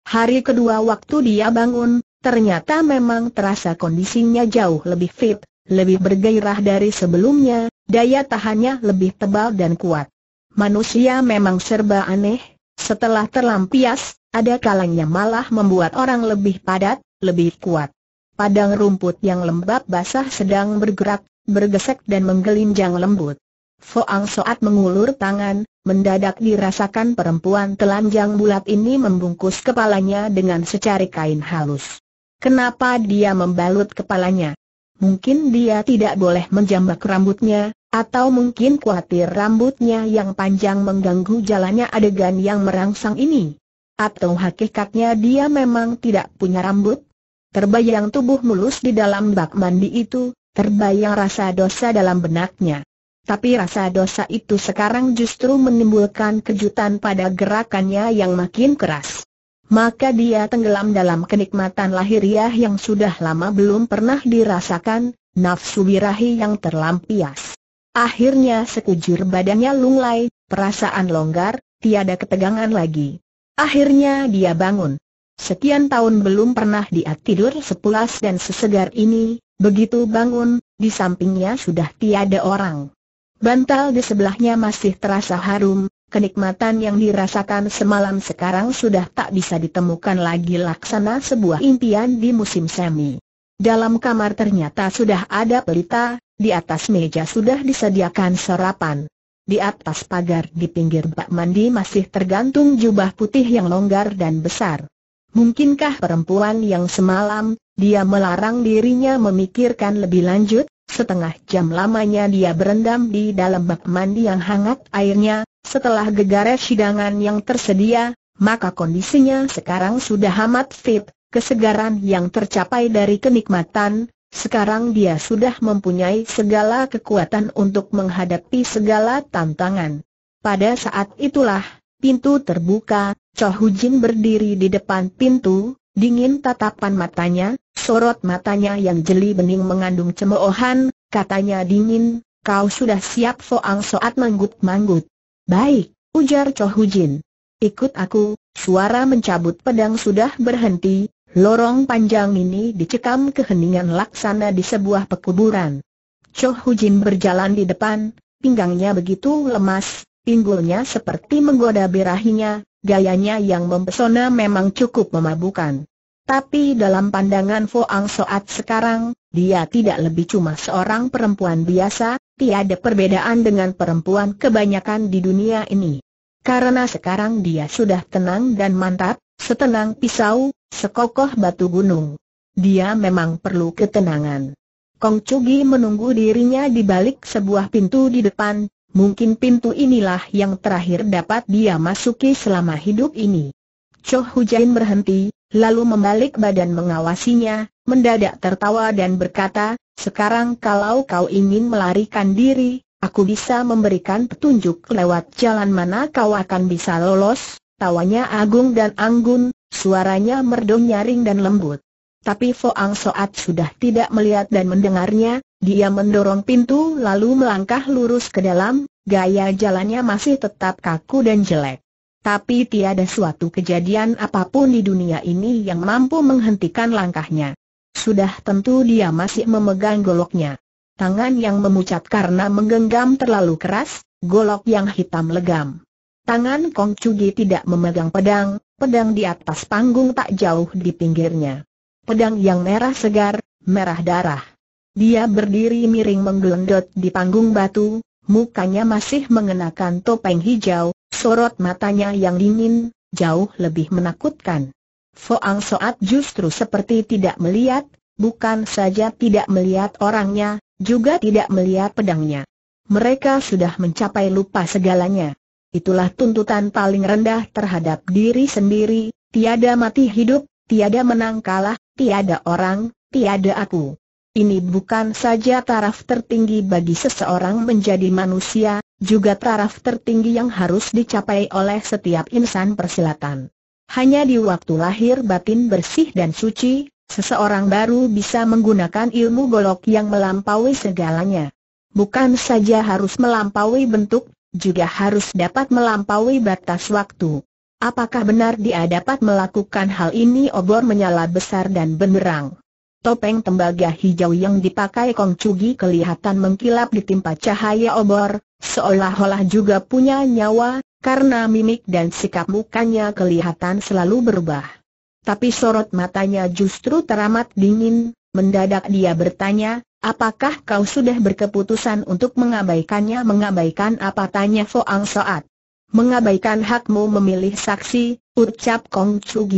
Hari kedua waktu dia bangun, ternyata memang terasa kondisinya jauh lebih fit, lebih bergairah dari sebelumnya, daya tahannya lebih tebal dan kuat. Manusia memang serba aneh, setelah terlampias, ada kalanya malah membuat orang lebih padat, lebih kuat. Padang rumput yang lembab basah sedang bergerak, bergesek dan menggelinjang lembut. Foang Soat mengulur tangan, Mendadak dirasakan perempuan telanjang bulat ini membungkus kepalanya dengan secari kain halus. Kenapa dia membalut kepalanya? Mungkin dia tidak boleh menjambak rambutnya, atau mungkin khawatir rambutnya yang panjang mengganggu jalannya adegan yang merangsang ini. Atau hakikatnya dia memang tidak punya rambut? Terbayang tubuh mulus di dalam bak mandi itu, terbayang rasa dosa dalam benaknya. Tapi rasa dosa itu sekarang justru menimbulkan kejutan pada gerakannya yang makin keras. Maka dia tenggelam dalam kenikmatan lahiriah yang sudah lama belum pernah dirasakan, nafsu birahi yang terlampias. Akhirnya sekujur badannya lunglai, perasaan longgar, tiada ketegangan lagi. Akhirnya dia bangun. Sekian tahun belum pernah dia tidur sepulas dan sesegar ini, begitu bangun, di sampingnya sudah tiada orang. Bantal di sebelahnya masih terasa harum, kenikmatan yang dirasakan semalam sekarang sudah tak bisa ditemukan lagi laksana sebuah impian di musim semi. Dalam kamar ternyata sudah ada pelita, di atas meja sudah disediakan sarapan. Di atas pagar di pinggir bak mandi masih tergantung jubah putih yang longgar dan besar. Mungkinkah perempuan yang semalam, dia melarang dirinya memikirkan lebih lanjut? Setengah jam lamanya dia berendam di dalam bak mandi yang hangat airnya, setelah gegara sidangan yang tersedia, maka kondisinya sekarang sudah amat fit, kesegaran yang tercapai dari kenikmatan, sekarang dia sudah mempunyai segala kekuatan untuk menghadapi segala tantangan. Pada saat itulah, pintu terbuka, Cho Hujin berdiri di depan pintu, dingin tatapan matanya, Sorot matanya yang jeli bening mengandung cemoohan, katanya dingin, kau sudah siap Soang Soat manggut-manggut. Baik, ujar Cho Jin. Ikut aku, suara mencabut pedang sudah berhenti, lorong panjang ini dicekam keheningan laksana di sebuah pekuburan. Cho Jin berjalan di depan, pinggangnya begitu lemas, pinggulnya seperti menggoda birahinya, gayanya yang mempesona memang cukup memabukan. Tapi dalam pandangan Ang Soat sekarang, dia tidak lebih cuma seorang perempuan biasa, tiada perbedaan dengan perempuan kebanyakan di dunia ini. Karena sekarang dia sudah tenang dan mantap, setenang pisau, sekokoh batu gunung. Dia memang perlu ketenangan. Kong Chugi menunggu dirinya di balik sebuah pintu di depan, mungkin pintu inilah yang terakhir dapat dia masuki selama hidup ini. Cho Hujain berhenti, lalu membalik badan mengawasinya, mendadak tertawa dan berkata, sekarang kalau kau ingin melarikan diri, aku bisa memberikan petunjuk lewat jalan mana kau akan bisa lolos, tawanya agung dan anggun, suaranya merdu nyaring dan lembut. Tapi Foang Soat sudah tidak melihat dan mendengarnya, dia mendorong pintu lalu melangkah lurus ke dalam, gaya jalannya masih tetap kaku dan jelek. Tapi tiada suatu kejadian apapun di dunia ini yang mampu menghentikan langkahnya. Sudah tentu dia masih memegang goloknya. Tangan yang memucat karena menggenggam terlalu keras, golok yang hitam legam. Tangan Kong Cugi tidak memegang pedang, pedang di atas panggung tak jauh di pinggirnya. Pedang yang merah segar, merah darah. Dia berdiri miring menggelendot di panggung batu, mukanya masih mengenakan topeng hijau, Sorot matanya yang dingin, jauh lebih menakutkan. Foang Soat justru seperti tidak melihat, bukan saja tidak melihat orangnya, juga tidak melihat pedangnya. Mereka sudah mencapai lupa segalanya. Itulah tuntutan paling rendah terhadap diri sendiri, tiada mati hidup, tiada menang kalah, tiada orang, tiada aku. Ini bukan saja taraf tertinggi bagi seseorang menjadi manusia, juga taraf tertinggi yang harus dicapai oleh setiap insan persilatan. Hanya di waktu lahir batin bersih dan suci, seseorang baru bisa menggunakan ilmu golok yang melampaui segalanya. Bukan saja harus melampaui bentuk, juga harus dapat melampaui batas waktu. Apakah benar dia dapat melakukan hal ini obor menyala besar dan benderang? Topeng tembaga hijau yang dipakai Kong Cugi kelihatan mengkilap di ditimpa cahaya obor, seolah-olah juga punya nyawa, karena mimik dan sikap mukanya kelihatan selalu berubah. Tapi sorot matanya justru teramat dingin, mendadak dia bertanya, apakah kau sudah berkeputusan untuk mengabaikannya? Mengabaikan apa tanya Foang Soat? Mengabaikan hakmu memilih saksi, ucap Kong Fo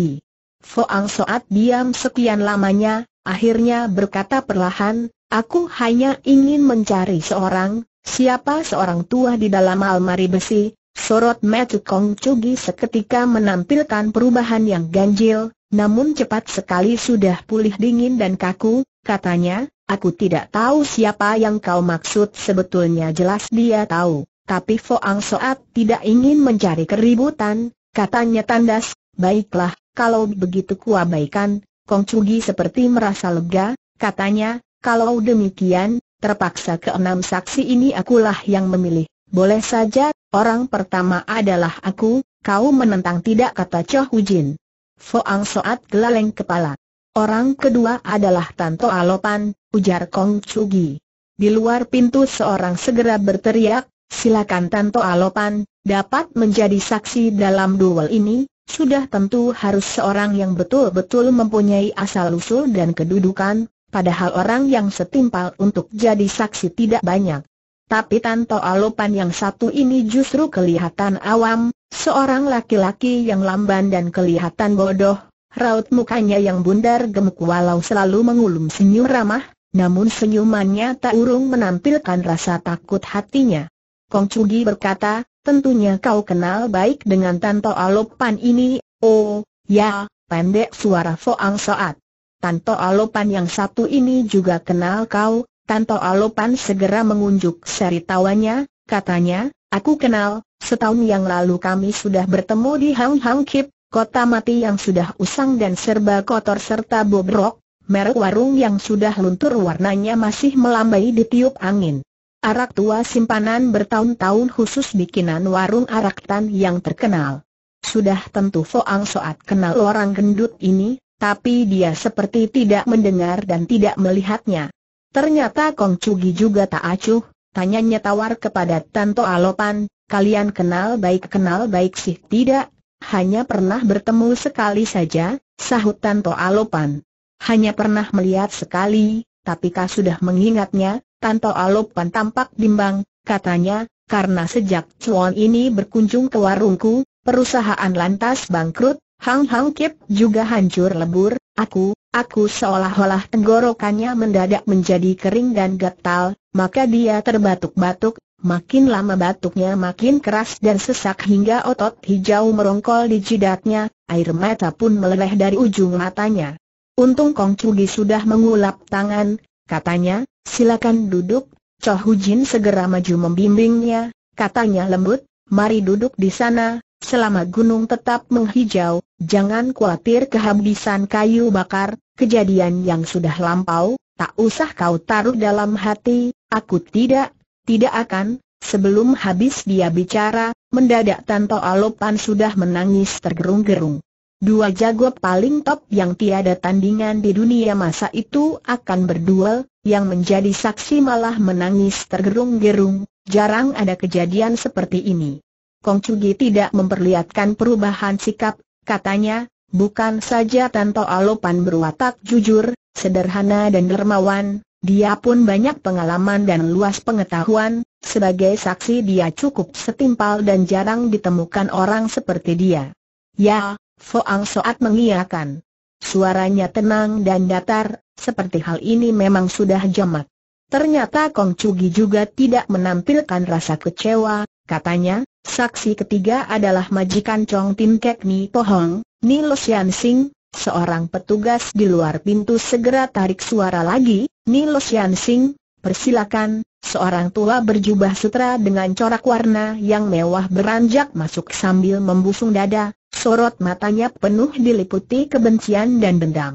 Foang Soat diam sekian lamanya, Akhirnya berkata perlahan, aku hanya ingin mencari seorang, siapa seorang tua di dalam almari besi, sorot Metu Kong Chugi seketika menampilkan perubahan yang ganjil, namun cepat sekali sudah pulih dingin dan kaku, katanya, aku tidak tahu siapa yang kau maksud sebetulnya jelas dia tahu, tapi Ang Soat tidak ingin mencari keributan, katanya tandas, baiklah, kalau begitu kuabaikan, Kong Chugi seperti merasa lega, katanya, kalau demikian, terpaksa keenam saksi ini akulah yang memilih. Boleh saja, orang pertama adalah aku, kau menentang tidak kata Cho Hujin. Foang Soat geleng kepala. Orang kedua adalah Tanto Alopan, ujar Kong Chugi. Di luar pintu seorang segera berteriak, silakan Tanto Alopan, dapat menjadi saksi dalam duel ini, sudah tentu harus seorang yang betul-betul mempunyai asal-usul dan kedudukan, padahal orang yang setimpal untuk jadi saksi tidak banyak. Tapi Tanto Alopan yang satu ini justru kelihatan awam, seorang laki-laki yang lamban dan kelihatan bodoh, raut mukanya yang bundar gemuk walau selalu mengulum senyum ramah, namun senyumannya tak urung menampilkan rasa takut hatinya. Kong Cugi berkata, tentunya kau kenal baik dengan Tanto Alopan ini, oh, ya, pendek suara Foang Soat. Tanto Alopan yang satu ini juga kenal kau, Tanto Alopan segera mengunjuk seri tawanya, katanya, aku kenal, setahun yang lalu kami sudah bertemu di Hang Hang Kip, kota mati yang sudah usang dan serba kotor serta bobrok, merek warung yang sudah luntur warnanya masih melambai di tiup angin. Arak tua simpanan bertahun-tahun khusus bikinan warung arak tan yang terkenal. Sudah tentu Foang Soat kenal orang gendut ini, tapi dia seperti tidak mendengar dan tidak melihatnya. Ternyata Kong Cugi juga tak acuh, tanyanya tawar kepada Tanto Alopan, kalian kenal baik kenal baik sih tidak, hanya pernah bertemu sekali saja, sahut Tanto Alopan. Hanya pernah melihat sekali, tapi kau sudah mengingatnya, Tanto Alopan tampak bimbang, katanya, karena sejak Chuan ini berkunjung ke warungku, perusahaan lantas bangkrut, Hang Hang Kip juga hancur lebur, aku, aku seolah-olah tenggorokannya mendadak menjadi kering dan gatal, maka dia terbatuk-batuk, Makin lama batuknya makin keras dan sesak hingga otot hijau merongkol di jidatnya, air mata pun meleleh dari ujung matanya. Untung Kong Chugi sudah mengulap tangan, katanya, Silakan duduk, Cho Jin segera maju membimbingnya, katanya lembut, mari duduk di sana, selama gunung tetap menghijau, jangan khawatir kehabisan kayu bakar, kejadian yang sudah lampau, tak usah kau taruh dalam hati, aku tidak, tidak akan, sebelum habis dia bicara, mendadak Tanto Alopan sudah menangis tergerung-gerung. Dua jago paling top yang tiada tandingan di dunia masa itu akan berduel, yang menjadi saksi malah menangis tergerung-gerung, jarang ada kejadian seperti ini. Kong Chugi tidak memperlihatkan perubahan sikap, katanya, bukan saja Tanto Alopan berwatak jujur, sederhana dan dermawan, dia pun banyak pengalaman dan luas pengetahuan, sebagai saksi dia cukup setimpal dan jarang ditemukan orang seperti dia. Ya, Foang Soat mengiakan, Suaranya tenang dan datar, seperti hal ini memang sudah jamak. Ternyata Kong Cugi juga tidak menampilkan rasa kecewa, katanya, saksi ketiga adalah majikan Chong Tin Kek Ni Pohong, Ni Lo Sian Sing, seorang petugas di luar pintu segera tarik suara lagi, Ni Lo Sian Sing, persilakan, seorang tua berjubah sutra dengan corak warna yang mewah beranjak masuk sambil membusung dada, Sorot matanya penuh diliputi kebencian dan dendam.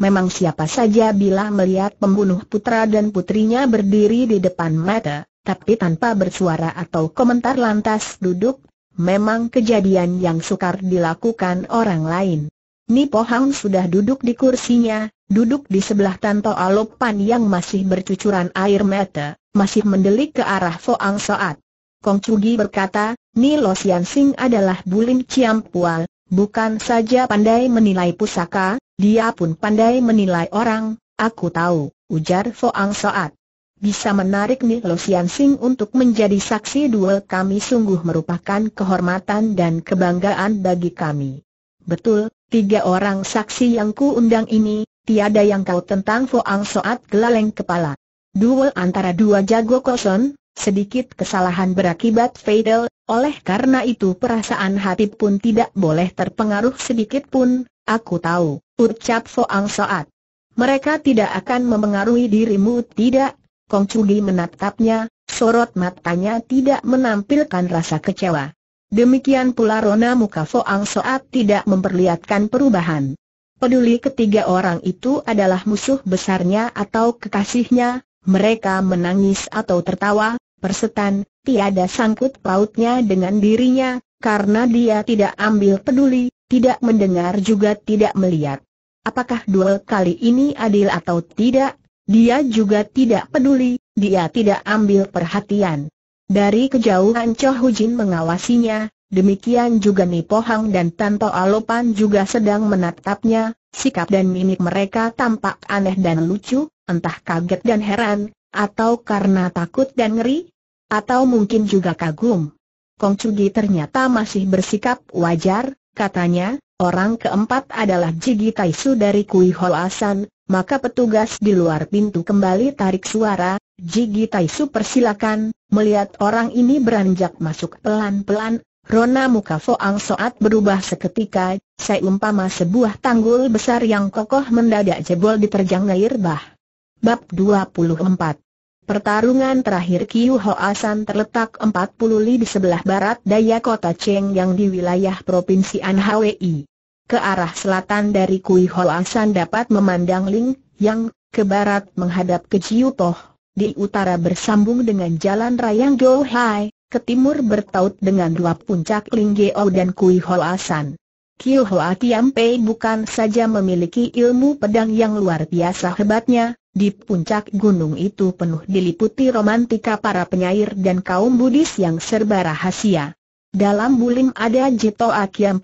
Memang siapa saja bila melihat pembunuh putra dan putrinya berdiri di depan mata, tapi tanpa bersuara atau komentar lantas duduk, memang kejadian yang sukar dilakukan orang lain. Nipo Hang sudah duduk di kursinya, duduk di sebelah Tanto Alopan yang masih bercucuran air mata, masih mendelik ke arah Foang Soat. Kong Cugi berkata, Nilo Sian Sing adalah Bulim Ciam Pual, bukan saja pandai menilai pusaka, dia pun pandai menilai orang, aku tahu, ujar Foang Soat. Bisa menarik Nilo Sian Sing untuk menjadi saksi duel kami sungguh merupakan kehormatan dan kebanggaan bagi kami. Betul, tiga orang saksi yang ku undang ini, tiada yang kau tentang Foang Soat gelaleng kepala. Duel antara dua jago kosong, Sedikit kesalahan berakibat fatal, oleh karena itu perasaan hati pun tidak boleh terpengaruh sedikit pun, aku tahu, ucap foang saat Mereka tidak akan memengaruhi dirimu tidak, Kong menatapnya, sorot matanya tidak menampilkan rasa kecewa. Demikian pula rona muka Foang Soat tidak memperlihatkan perubahan. Peduli ketiga orang itu adalah musuh besarnya atau kekasihnya, mereka menangis atau tertawa, persetan, tiada sangkut pautnya dengan dirinya, karena dia tidak ambil peduli, tidak mendengar juga tidak melihat. Apakah duel kali ini adil atau tidak, dia juga tidak peduli, dia tidak ambil perhatian. Dari kejauhan Cho Hujin mengawasinya, demikian juga Nipohang dan Tanto Alopan juga sedang menatapnya, sikap dan mimik mereka tampak aneh dan lucu, entah kaget dan heran, atau karena takut dan ngeri? Atau mungkin juga kagum? Kong Cugi ternyata masih bersikap wajar, katanya, orang keempat adalah Jigi Taisu dari Kui Holasan, maka petugas di luar pintu kembali tarik suara, Jigi Taisu persilakan, melihat orang ini beranjak masuk pelan-pelan, Rona muka Foang Soat berubah seketika, umpama sebuah tanggul besar yang kokoh mendadak jebol diterjang air bah. Bab 24 Pertarungan terakhir Kiu Hoasan terletak 40 li di sebelah barat daya kota Cheng yang di wilayah Provinsi Anhui. Ke arah selatan dari Kui Hoasan dapat memandang Ling Yang, ke barat menghadap ke Jiu Toh, di utara bersambung dengan Jalan Raya Go Hai, ke timur bertaut dengan dua puncak Geo dan Kui Hoasan. Kiu Hoa Pei bukan saja memiliki ilmu pedang yang luar biasa hebatnya, di puncak gunung itu penuh diliputi romantika para penyair dan kaum Buddhis yang serba rahasia. Dalam bulim ada Jito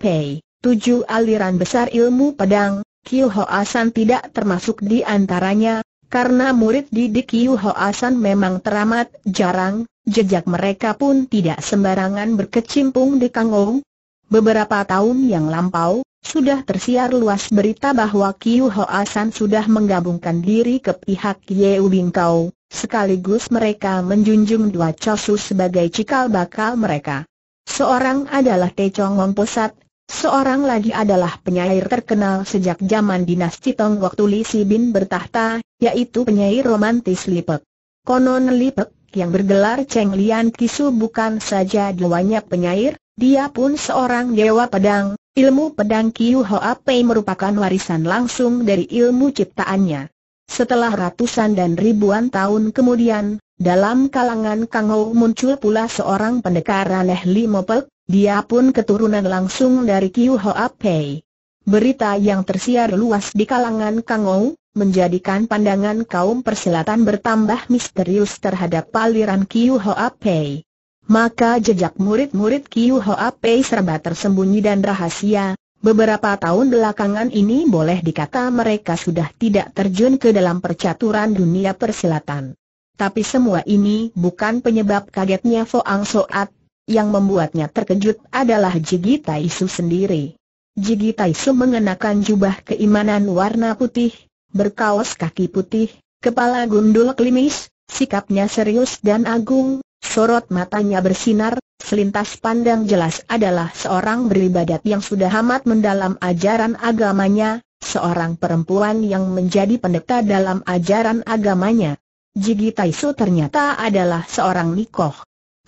Pei, tujuh aliran besar ilmu pedang, Kiu Hoa San tidak termasuk di antaranya, karena murid didik Kiu Hoa San memang teramat jarang, jejak mereka pun tidak sembarangan berkecimpung di Kangou, Beberapa tahun yang lampau, sudah tersiar luas berita bahwa Kiu Ho Asan sudah menggabungkan diri ke pihak Yeu Bingkau, sekaligus mereka menjunjung dua cosu sebagai cikal bakal mereka. Seorang adalah Te Chong Wong Posat, seorang lagi adalah penyair terkenal sejak zaman dinasti Tong waktu Li Si Bin bertahta, yaitu penyair romantis Lipek. Konon Lipek yang bergelar Cheng Lian Kisu bukan saja duanya penyair, dia pun seorang dewa pedang, ilmu pedang Kiu Hoa Pei merupakan warisan langsung dari ilmu ciptaannya. Setelah ratusan dan ribuan tahun kemudian, dalam kalangan Kangou muncul pula seorang pendekar aneh Limopek, dia pun keturunan langsung dari Kiu Hoa Pei. Berita yang tersiar luas di kalangan Kangou, menjadikan pandangan kaum persilatan bertambah misterius terhadap aliran Kiu Hoa Pei. Maka jejak murid-murid Kiyu Hoa Pei serba tersembunyi dan rahasia, beberapa tahun belakangan ini boleh dikata mereka sudah tidak terjun ke dalam percaturan dunia persilatan. Tapi semua ini bukan penyebab kagetnya Foang Soat, yang membuatnya terkejut adalah Jigi Taisu sendiri. Jigi Taisu mengenakan jubah keimanan warna putih, berkaos kaki putih, kepala gundul klimis, sikapnya serius dan agung, sorot matanya bersinar, selintas pandang jelas adalah seorang beribadat yang sudah amat mendalam ajaran agamanya, seorang perempuan yang menjadi pendeta dalam ajaran agamanya. Jigi Taisu ternyata adalah seorang nikoh.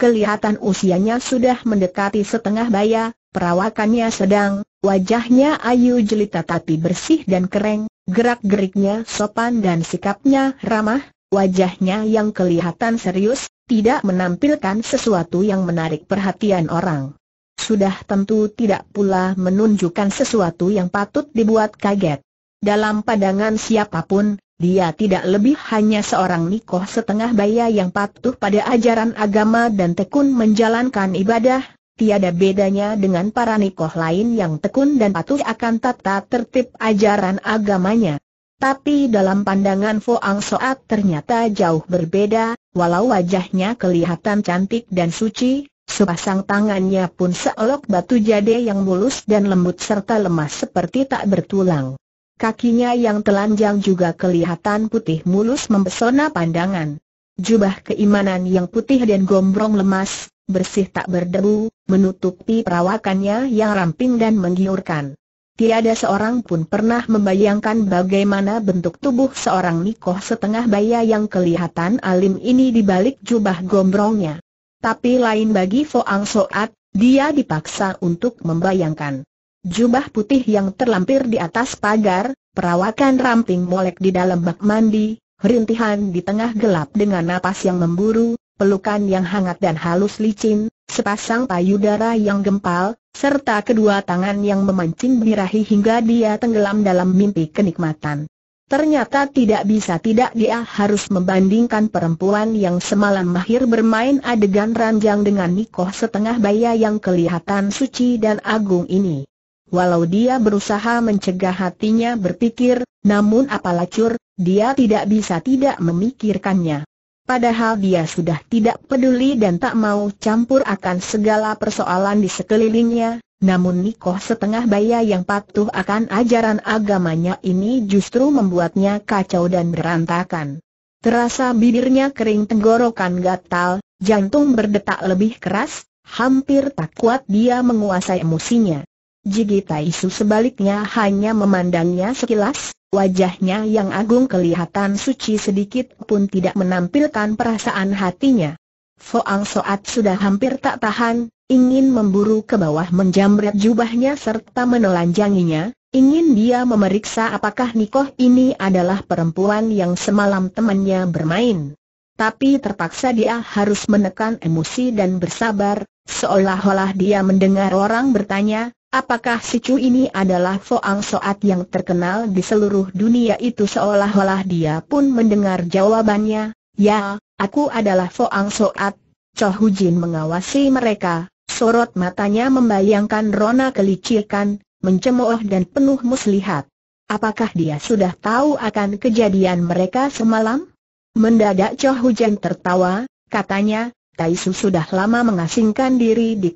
Kelihatan usianya sudah mendekati setengah baya, perawakannya sedang, wajahnya ayu jelita tapi bersih dan kering, gerak-geriknya sopan dan sikapnya ramah, wajahnya yang kelihatan serius, tidak menampilkan sesuatu yang menarik perhatian orang. Sudah tentu tidak pula menunjukkan sesuatu yang patut dibuat kaget. Dalam pandangan siapapun, dia tidak lebih hanya seorang nikoh setengah baya yang patuh pada ajaran agama dan tekun menjalankan ibadah, tiada bedanya dengan para nikoh lain yang tekun dan patuh akan tata tertib ajaran agamanya. Tapi dalam pandangan Foang Soat ternyata jauh berbeda, Walau wajahnya kelihatan cantik dan suci, sepasang tangannya pun seolok batu jade yang mulus dan lembut serta lemas seperti tak bertulang. Kakinya yang telanjang juga kelihatan putih mulus mempesona pandangan. Jubah keimanan yang putih dan gombrong lemas, bersih tak berdebu, menutupi perawakannya yang ramping dan menggiurkan. Tiada seorang pun pernah membayangkan bagaimana bentuk tubuh seorang Nikoh setengah baya yang kelihatan alim ini di balik jubah gombrongnya. Tapi lain bagi Foang Soat, dia dipaksa untuk membayangkan. Jubah putih yang terlampir di atas pagar, perawakan ramping molek di dalam bak mandi, rintihan di tengah gelap dengan napas yang memburu, pelukan yang hangat dan halus licin, sepasang payudara yang gempal, serta kedua tangan yang memancing birahi hingga dia tenggelam dalam mimpi kenikmatan. Ternyata tidak bisa tidak dia harus membandingkan perempuan yang semalam mahir bermain adegan ranjang dengan Nikoh setengah baya yang kelihatan suci dan agung ini. Walau dia berusaha mencegah hatinya berpikir, namun apalah dia tidak bisa tidak memikirkannya. Padahal dia sudah tidak peduli dan tak mau campur akan segala persoalan di sekelilingnya, namun Nikoh setengah baya yang patuh akan ajaran agamanya ini justru membuatnya kacau dan berantakan. Terasa bibirnya kering tenggorokan gatal, jantung berdetak lebih keras, hampir tak kuat dia menguasai emosinya. Jigi Taisu sebaliknya hanya memandangnya sekilas, wajahnya yang agung kelihatan suci sedikit pun tidak menampilkan perasaan hatinya. Foang Soat sudah hampir tak tahan, ingin memburu ke bawah menjamret jubahnya serta menelanjanginya, ingin dia memeriksa apakah Nikoh ini adalah perempuan yang semalam temannya bermain. Tapi terpaksa dia harus menekan emosi dan bersabar, seolah-olah dia mendengar orang bertanya, Apakah si Chu ini adalah Foang Soat yang terkenal di seluruh dunia itu seolah-olah dia pun mendengar jawabannya, ya, aku adalah Foang Soat. Cho Jin mengawasi mereka, sorot matanya membayangkan Rona kelicikan, mencemooh dan penuh muslihat. Apakah dia sudah tahu akan kejadian mereka semalam? Mendadak Cho Jin tertawa, katanya, Taisu sudah lama mengasingkan diri di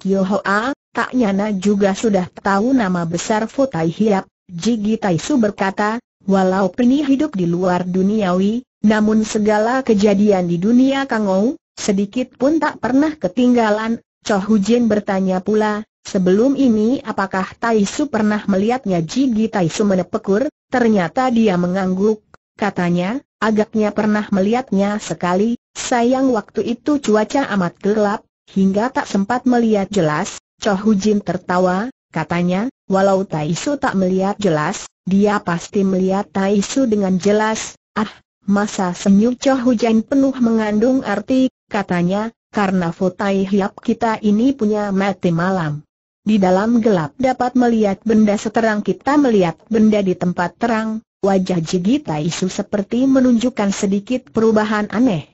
A. Tak Yana juga sudah tahu nama besar Futai Hiap, Jigi Taisu berkata, walau Peni hidup di luar duniawi, namun segala kejadian di dunia Kangou, sedikit pun tak pernah ketinggalan, Cho Hujin bertanya pula, sebelum ini apakah Taisu pernah melihatnya Jigi Taisu menepekur, ternyata dia mengangguk, katanya, agaknya pernah melihatnya sekali, sayang waktu itu cuaca amat gelap, hingga tak sempat melihat jelas, Chou Jin tertawa, katanya, walau Taisu tak melihat jelas, dia pasti melihat Taisu dengan jelas. Ah, masa senyum Chou Jin penuh mengandung arti, katanya, karena Fotai Hiap kita ini punya mati malam. Di dalam gelap dapat melihat benda seterang kita melihat benda di tempat terang, wajah Jigi Taisu seperti menunjukkan sedikit perubahan aneh.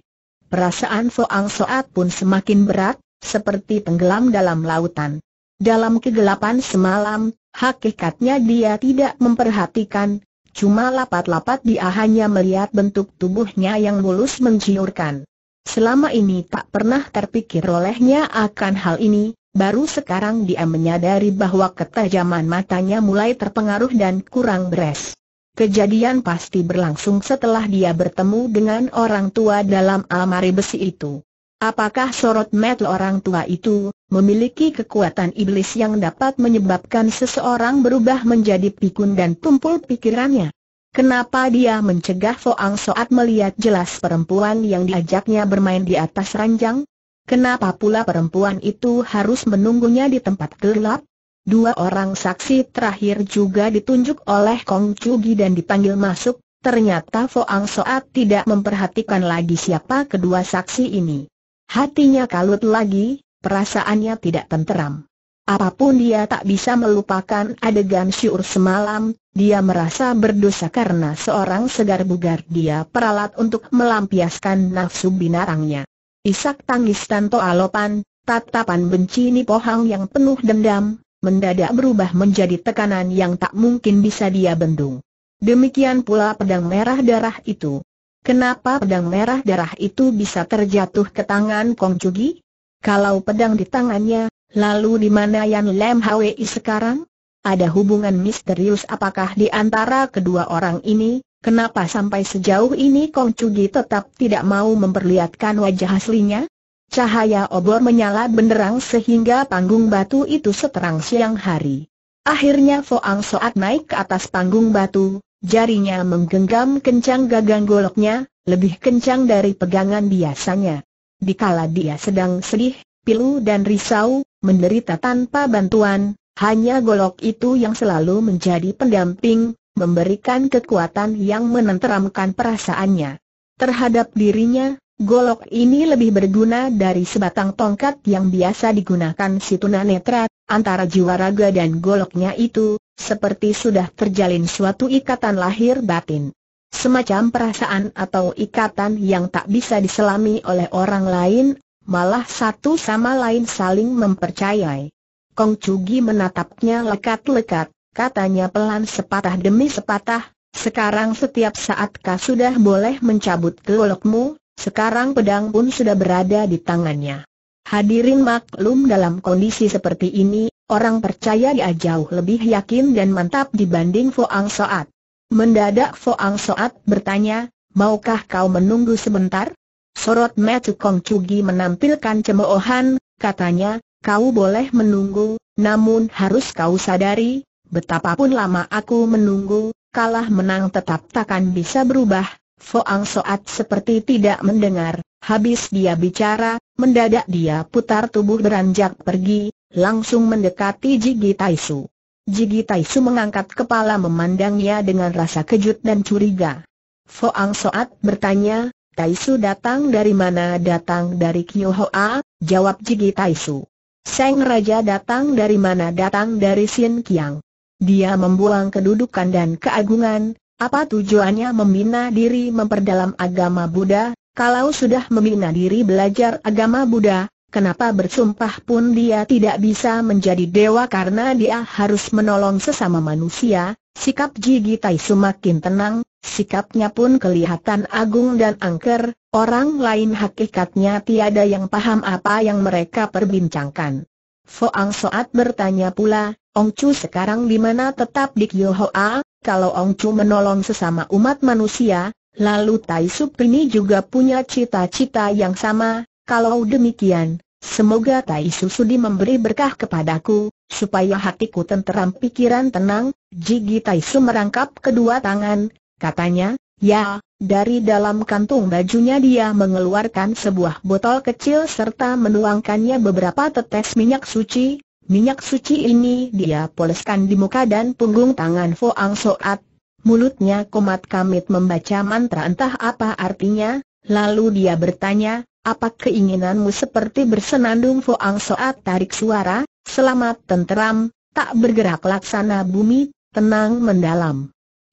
Perasaan Ang Soat pun semakin berat, seperti tenggelam dalam lautan. Dalam kegelapan semalam, hakikatnya dia tidak memperhatikan, cuma lapat-lapat dia hanya melihat bentuk tubuhnya yang mulus menciurkan. Selama ini tak pernah terpikir olehnya akan hal ini, baru sekarang dia menyadari bahwa ketajaman matanya mulai terpengaruh dan kurang beres. Kejadian pasti berlangsung setelah dia bertemu dengan orang tua dalam almari besi itu. Apakah sorot metel orang tua itu, memiliki kekuatan iblis yang dapat menyebabkan seseorang berubah menjadi pikun dan tumpul pikirannya? Kenapa dia mencegah Foang saat melihat jelas perempuan yang diajaknya bermain di atas ranjang? Kenapa pula perempuan itu harus menunggunya di tempat gelap? Dua orang saksi terakhir juga ditunjuk oleh Kong Chugi dan dipanggil masuk, ternyata Foang Soat tidak memperhatikan lagi siapa kedua saksi ini. Hatinya kalut lagi, perasaannya tidak tenteram. Apapun dia tak bisa melupakan adegan syur semalam, dia merasa berdosa karena seorang segar bugar dia peralat untuk melampiaskan nafsu binarangnya. Isak tangis Tanto Alopan, tatapan benci Nipohang yang penuh dendam, mendadak berubah menjadi tekanan yang tak mungkin bisa dia bendung. Demikian pula pedang merah darah itu, Kenapa pedang merah darah itu bisa terjatuh ke tangan Kong Chugi? Kalau pedang di tangannya, lalu di mana Yan Lam Hwi sekarang? Ada hubungan misterius apakah di antara kedua orang ini? Kenapa sampai sejauh ini Kong Chugi tetap tidak mau memperlihatkan wajah aslinya? Cahaya obor menyala benderang sehingga panggung batu itu seterang siang hari. Akhirnya Foang Soat naik ke atas panggung batu, Jarinya menggenggam kencang gagang goloknya, lebih kencang dari pegangan biasanya. Dikala dia sedang sedih, pilu dan risau, menderita tanpa bantuan, hanya golok itu yang selalu menjadi pendamping, memberikan kekuatan yang menenteramkan perasaannya. Terhadap dirinya, golok ini lebih berguna dari sebatang tongkat yang biasa digunakan si tunanetra, antara jiwa raga dan goloknya itu, seperti sudah terjalin suatu ikatan lahir batin. Semacam perasaan atau ikatan yang tak bisa diselami oleh orang lain, malah satu sama lain saling mempercayai. Kong Cugi menatapnya lekat-lekat, katanya pelan sepatah demi sepatah, sekarang setiap saat kau sudah boleh mencabut golokmu, sekarang pedang pun sudah berada di tangannya. Hadirin maklum dalam kondisi seperti ini, Orang percaya dia jauh lebih yakin dan mantap dibanding Foang Soat. Mendadak Foang Soat bertanya, maukah kau menunggu sebentar? Sorot Matthew Kong Chugi menampilkan cemoohan, katanya, kau boleh menunggu, namun harus kau sadari, betapapun lama aku menunggu, kalah menang tetap takkan bisa berubah. Foang Soat seperti tidak mendengar, habis dia bicara, mendadak dia putar tubuh beranjak pergi, langsung mendekati Jigi Taisu. Jigi Taisu mengangkat kepala memandangnya dengan rasa kejut dan curiga. Foang Soat bertanya, Taisu datang dari mana? Datang dari Kyohoa, jawab Jigi Taisu. Seng Raja datang dari mana? Datang dari Sin Kiang. Dia membuang kedudukan dan keagungan, apa tujuannya membina diri memperdalam agama Buddha, kalau sudah membina diri belajar agama Buddha, Kenapa bersumpah pun dia tidak bisa menjadi dewa karena dia harus menolong sesama manusia, sikap Jigi Tai semakin tenang, sikapnya pun kelihatan agung dan angker, orang lain hakikatnya tiada yang paham apa yang mereka perbincangkan. Foang Soat bertanya pula, Ong Chu sekarang di mana tetap di Kyohoa, kalau Ong Chu menolong sesama umat manusia, lalu Tai Sup ini juga punya cita-cita yang sama, kalau demikian, semoga Tai Susudi memberi berkah kepadaku, supaya hatiku tenteram pikiran tenang, Jigi Tai Su merangkap kedua tangan, katanya, ya, dari dalam kantung bajunya dia mengeluarkan sebuah botol kecil serta menuangkannya beberapa tetes minyak suci, minyak suci ini dia poleskan di muka dan punggung tangan Ang Soat, mulutnya komat kamit membaca mantra entah apa artinya, lalu dia bertanya, apa keinginanmu seperti bersenandung Foang Soat tarik suara, selamat tenteram, tak bergerak laksana bumi, tenang mendalam.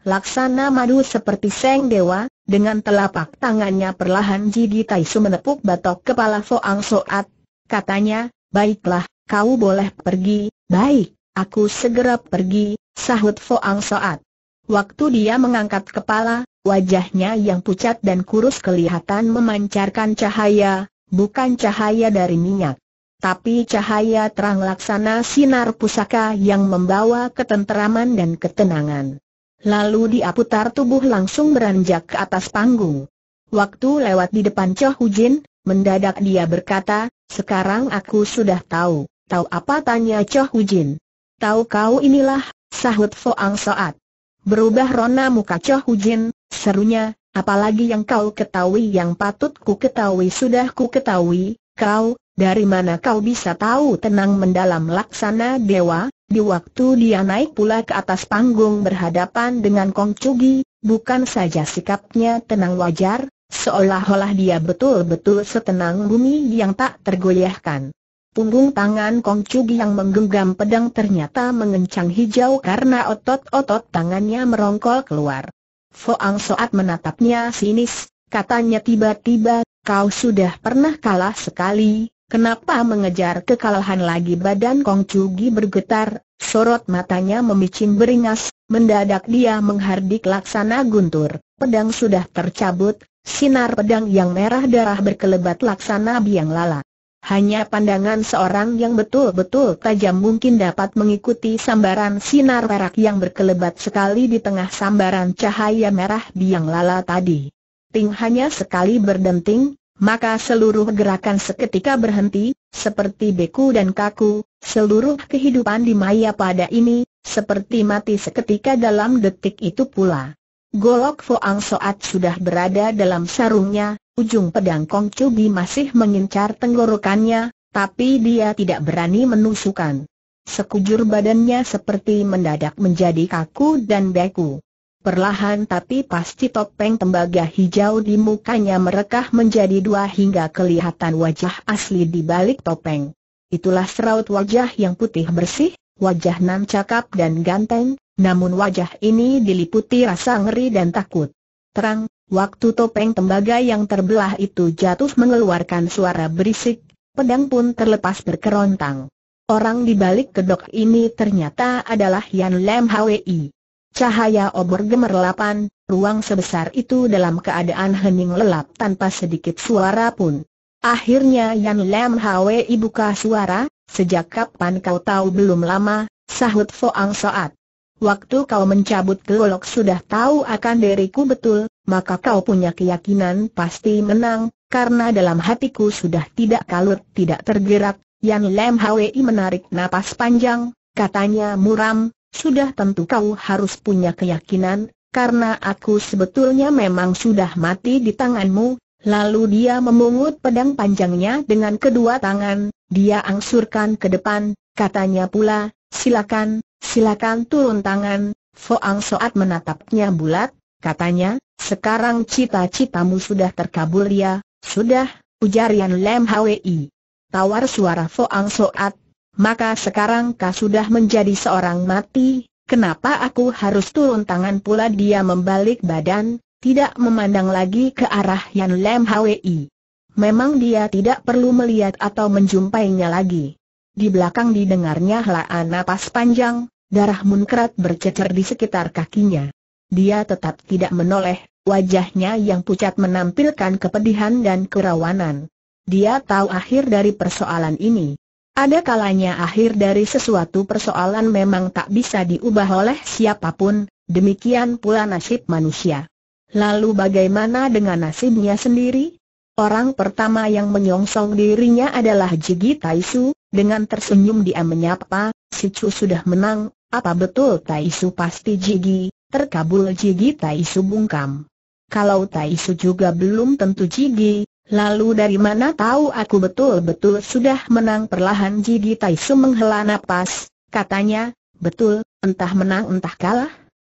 Laksana madu seperti seng dewa, dengan telapak tangannya perlahan Jidi Taisu menepuk batok kepala Foang Soat. Katanya, baiklah, kau boleh pergi, baik, aku segera pergi, sahut Foang Soat. Waktu dia mengangkat kepala, Wajahnya yang pucat dan kurus kelihatan memancarkan cahaya, bukan cahaya dari minyak. Tapi cahaya terang laksana sinar pusaka yang membawa ketenteraman dan ketenangan. Lalu dia putar tubuh langsung beranjak ke atas panggung. Waktu lewat di depan Choh Hujin, mendadak dia berkata, sekarang aku sudah tahu. Tahu apa tanya Choh Hujin? Tahu kau inilah, sahut Foang Soat. Berubah rona muka Choh Hujin, Serunya, apalagi yang kau ketahui yang patut ku ketahui sudah ku ketahui, kau, dari mana kau bisa tahu tenang mendalam laksana dewa, di waktu dia naik pula ke atas panggung berhadapan dengan Kong Cugi, bukan saja sikapnya tenang wajar, seolah-olah dia betul-betul setenang bumi yang tak tergoyahkan. Punggung tangan Kong Cugi yang menggenggam pedang ternyata mengencang hijau karena otot-otot tangannya merongkol keluar. Foang Soat menatapnya sinis, katanya tiba-tiba, kau sudah pernah kalah sekali, kenapa mengejar kekalahan lagi badan Kong Cugi bergetar, sorot matanya memicin beringas, mendadak dia menghardik laksana guntur, pedang sudah tercabut, sinar pedang yang merah darah berkelebat laksana biang lala. Hanya pandangan seorang yang betul-betul tajam mungkin dapat mengikuti sambaran sinar perak yang berkelebat sekali di tengah sambaran cahaya merah biang lala tadi. Ting hanya sekali berdenting, maka seluruh gerakan seketika berhenti, seperti beku dan kaku, seluruh kehidupan di maya pada ini, seperti mati seketika dalam detik itu pula. Golok Foang Soat sudah berada dalam sarungnya, Ujung pedang Kong Chubi masih mengincar tenggorokannya, tapi dia tidak berani menusukan. Sekujur badannya seperti mendadak menjadi kaku dan beku. Perlahan tapi pasti topeng tembaga hijau di mukanya merekah menjadi dua hingga kelihatan wajah asli di balik topeng. Itulah seraut wajah yang putih bersih, wajah nan cakap dan ganteng, namun wajah ini diliputi rasa ngeri dan takut. Terang, Waktu topeng tembaga yang terbelah itu jatuh mengeluarkan suara berisik, pedang pun terlepas berkerontang. Orang di balik kedok ini ternyata adalah Yan Lem Hwi. Cahaya obor gemerlapan, ruang sebesar itu dalam keadaan hening lelap tanpa sedikit suara pun. Akhirnya Yan Lem Hwi buka suara, sejak kapan kau tahu belum lama, sahut Foang Soat. Waktu kau mencabut gelolok sudah tahu akan diriku betul, maka kau punya keyakinan pasti menang, karena dalam hatiku sudah tidak kalut, tidak tergerak, Yang Lem Hwi menarik napas panjang, katanya muram, sudah tentu kau harus punya keyakinan, karena aku sebetulnya memang sudah mati di tanganmu, lalu dia memungut pedang panjangnya dengan kedua tangan, dia angsurkan ke depan, katanya pula, silakan, silakan turun tangan, Foang Soat menatapnya bulat, Katanya, sekarang cita-citamu sudah terkabul ya, sudah, ujar Yan Lem Hwi. Tawar suara Foang Soat, maka sekarang kau sudah menjadi seorang mati, kenapa aku harus turun tangan pula dia membalik badan, tidak memandang lagi ke arah Yan Lem Hwi. Memang dia tidak perlu melihat atau menjumpainya lagi. Di belakang didengarnya helaan napas panjang, darah munkrat bercecer di sekitar kakinya. Dia tetap tidak menoleh, wajahnya yang pucat menampilkan kepedihan dan kerawanan. Dia tahu akhir dari persoalan ini. Ada kalanya akhir dari sesuatu persoalan memang tak bisa diubah oleh siapapun, demikian pula nasib manusia. Lalu bagaimana dengan nasibnya sendiri? Orang pertama yang menyongsong dirinya adalah Jigi Taisu, dengan tersenyum dia menyapa, si sudah menang, apa betul Taisu pasti Jigi? terkabul Cigi Tai Su bungkam. Kalau Tai Su juga belum tentu Cigi, lalu dari mana tahu aku betul-betul sudah menang perlahan Cigi Tai Su menghela nafas katanya, betul, entah menang entah kalah.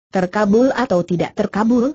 Terkabul atau tidak terkabul?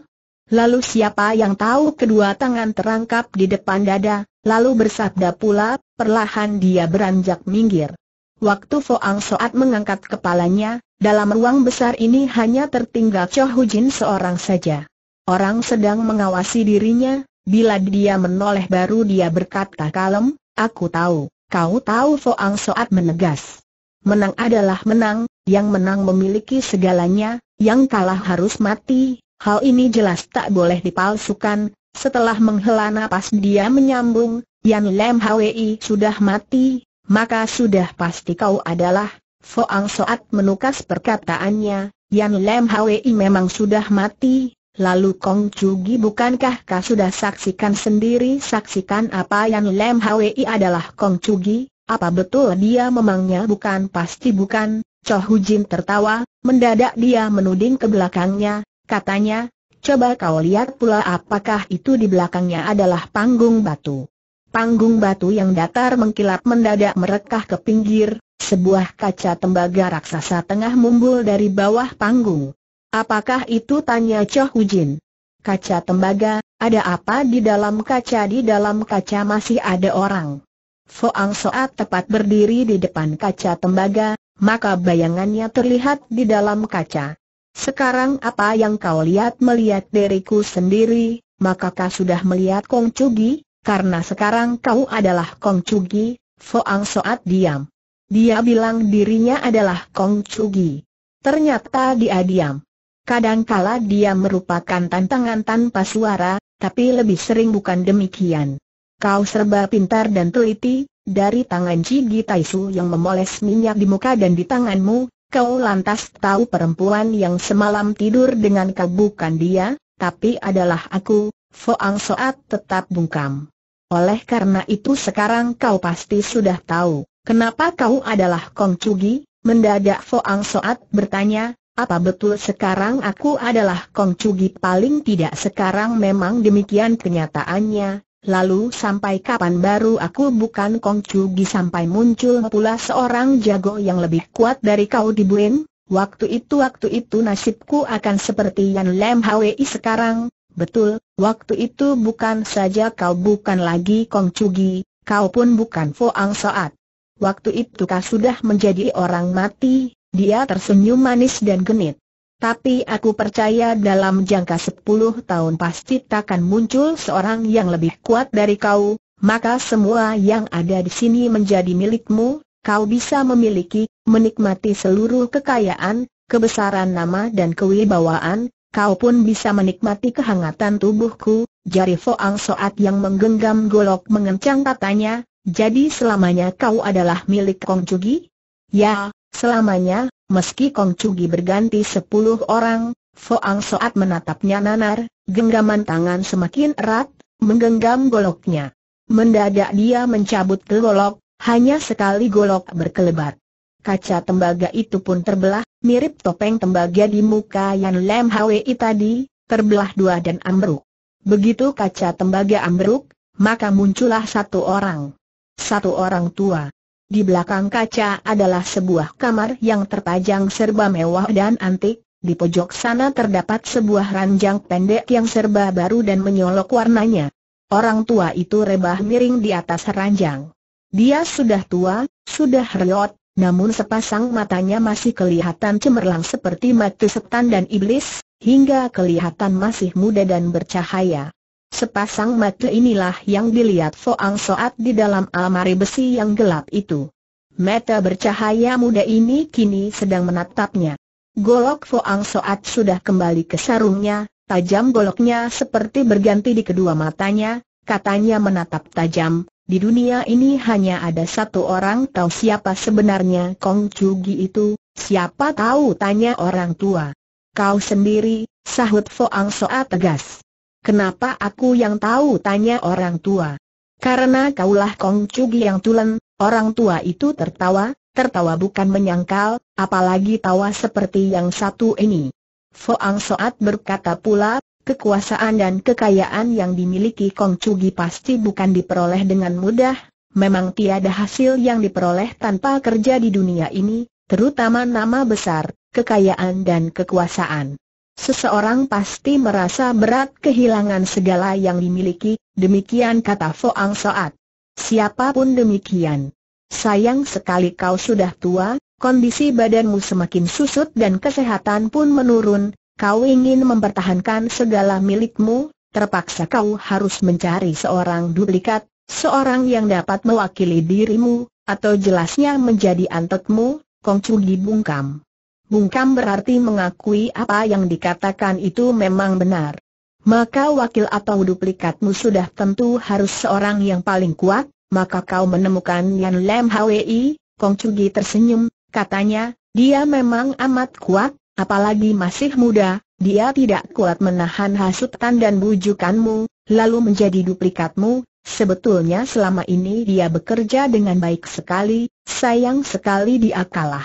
Lalu siapa yang tahu kedua tangan terangkap di depan dada, lalu bersabda pula, perlahan dia beranjak minggir. Waktu Foang Soat mengangkat kepalanya, dalam ruang besar ini hanya tertinggal Cho Jin seorang saja. Orang sedang mengawasi dirinya, bila dia menoleh baru dia berkata kalem, aku tahu, kau tahu Foang Soat menegas. Menang adalah menang, yang menang memiliki segalanya, yang kalah harus mati, hal ini jelas tak boleh dipalsukan. Setelah menghela napas dia menyambung, Yan Lem Hwi sudah mati, maka sudah pasti kau adalah Foang Soat menukas perkataannya, Yan Lem Hwi memang sudah mati, lalu Kong Chugi bukankah kau sudah saksikan sendiri saksikan apa Yan Lem Hwi adalah Kong Chugi, apa betul dia memangnya bukan pasti bukan, Cho Jin tertawa, mendadak dia menuding ke belakangnya, katanya, coba kau lihat pula apakah itu di belakangnya adalah panggung batu. Panggung batu yang datar mengkilap mendadak merekah ke pinggir, sebuah kaca tembaga raksasa tengah mumbul dari bawah panggung. Apakah itu tanya Choh Hujin? Kaca tembaga, ada apa di dalam kaca? Di dalam kaca masih ada orang. Foang Soat tepat berdiri di depan kaca tembaga, maka bayangannya terlihat di dalam kaca. Sekarang apa yang kau lihat melihat diriku sendiri, maka kau sudah melihat Kong Chugi? karena sekarang kau adalah Kong Chugi, Foang Soat diam. Dia bilang dirinya adalah Kong Chugi. Ternyata dia diam. Kadangkala dia merupakan tantangan tanpa suara, tapi lebih sering bukan demikian. Kau serba pintar dan teliti, dari tangan Cigi Taisu yang memoles minyak di muka dan di tanganmu, kau lantas tahu perempuan yang semalam tidur dengan kau bukan dia, tapi adalah aku, Foang Soat tetap bungkam. Oleh karena itu sekarang kau pasti sudah tahu, kenapa kau adalah Kong Cugi? Mendadak Foang Soat bertanya, apa betul sekarang aku adalah Kong Cugi? Paling tidak sekarang memang demikian kenyataannya, Lalu sampai kapan baru aku bukan Kong Cugi sampai muncul pula seorang jago yang lebih kuat dari kau di Buin? Waktu itu waktu itu nasibku akan seperti Yan Lem Hwi sekarang, Betul, waktu itu bukan saja kau bukan lagi Kong Cugi, kau pun bukan Foang Soat. Waktu itu kau sudah menjadi orang mati, dia tersenyum manis dan genit. Tapi aku percaya dalam jangka 10 tahun pasti takkan muncul seorang yang lebih kuat dari kau, maka semua yang ada di sini menjadi milikmu, kau bisa memiliki, menikmati seluruh kekayaan, kebesaran nama dan kewibawaan, kau pun bisa menikmati kehangatan tubuhku, jari Foang Soat yang menggenggam golok mengencang katanya, jadi selamanya kau adalah milik Kong Cugi? Ya, selamanya, meski Kong Cugi berganti sepuluh orang, Foang Soat menatapnya nanar, genggaman tangan semakin erat, menggenggam goloknya. Mendadak dia mencabut golok, hanya sekali golok berkelebat kaca tembaga itu pun terbelah, mirip topeng tembaga di muka Yan Lem Hwi tadi, terbelah dua dan ambruk. Begitu kaca tembaga ambruk, maka muncullah satu orang. Satu orang tua. Di belakang kaca adalah sebuah kamar yang terpajang serba mewah dan antik, di pojok sana terdapat sebuah ranjang pendek yang serba baru dan menyolok warnanya. Orang tua itu rebah miring di atas ranjang. Dia sudah tua, sudah reot, namun sepasang matanya masih kelihatan cemerlang seperti mata setan dan iblis, hingga kelihatan masih muda dan bercahaya. Sepasang mata inilah yang dilihat Foang Soat di dalam almari besi yang gelap itu. Mata bercahaya muda ini kini sedang menatapnya. Golok Foang Soat sudah kembali ke sarungnya, tajam goloknya seperti berganti di kedua matanya, katanya menatap tajam, di dunia ini hanya ada satu orang tahu siapa sebenarnya Kong Chugi itu, siapa tahu tanya orang tua. Kau sendiri, sahut Foang Soa tegas. Kenapa aku yang tahu tanya orang tua? Karena kaulah Kong Chugi yang tulen, orang tua itu tertawa, tertawa bukan menyangkal, apalagi tawa seperti yang satu ini. Foang Soat berkata pula, Kekuasaan dan kekayaan yang dimiliki Kong Chugi pasti bukan diperoleh dengan mudah, memang tiada hasil yang diperoleh tanpa kerja di dunia ini, terutama nama besar, kekayaan dan kekuasaan. Seseorang pasti merasa berat kehilangan segala yang dimiliki, demikian kata Foang Soat. Siapapun demikian. Sayang sekali kau sudah tua, kondisi badanmu semakin susut dan kesehatan pun menurun, kau ingin mempertahankan segala milikmu, terpaksa kau harus mencari seorang duplikat, seorang yang dapat mewakili dirimu, atau jelasnya menjadi antekmu, Di bungkam. Bungkam berarti mengakui apa yang dikatakan itu memang benar. Maka wakil atau duplikatmu sudah tentu harus seorang yang paling kuat, maka kau menemukan Yan Lem Hwi, Kongcugi tersenyum, katanya, dia memang amat kuat, Apalagi masih muda, dia tidak kuat menahan hasutan dan bujukanmu, lalu menjadi duplikatmu, Sebetulnya selama ini dia bekerja dengan baik sekali, sayang sekali dia kalah.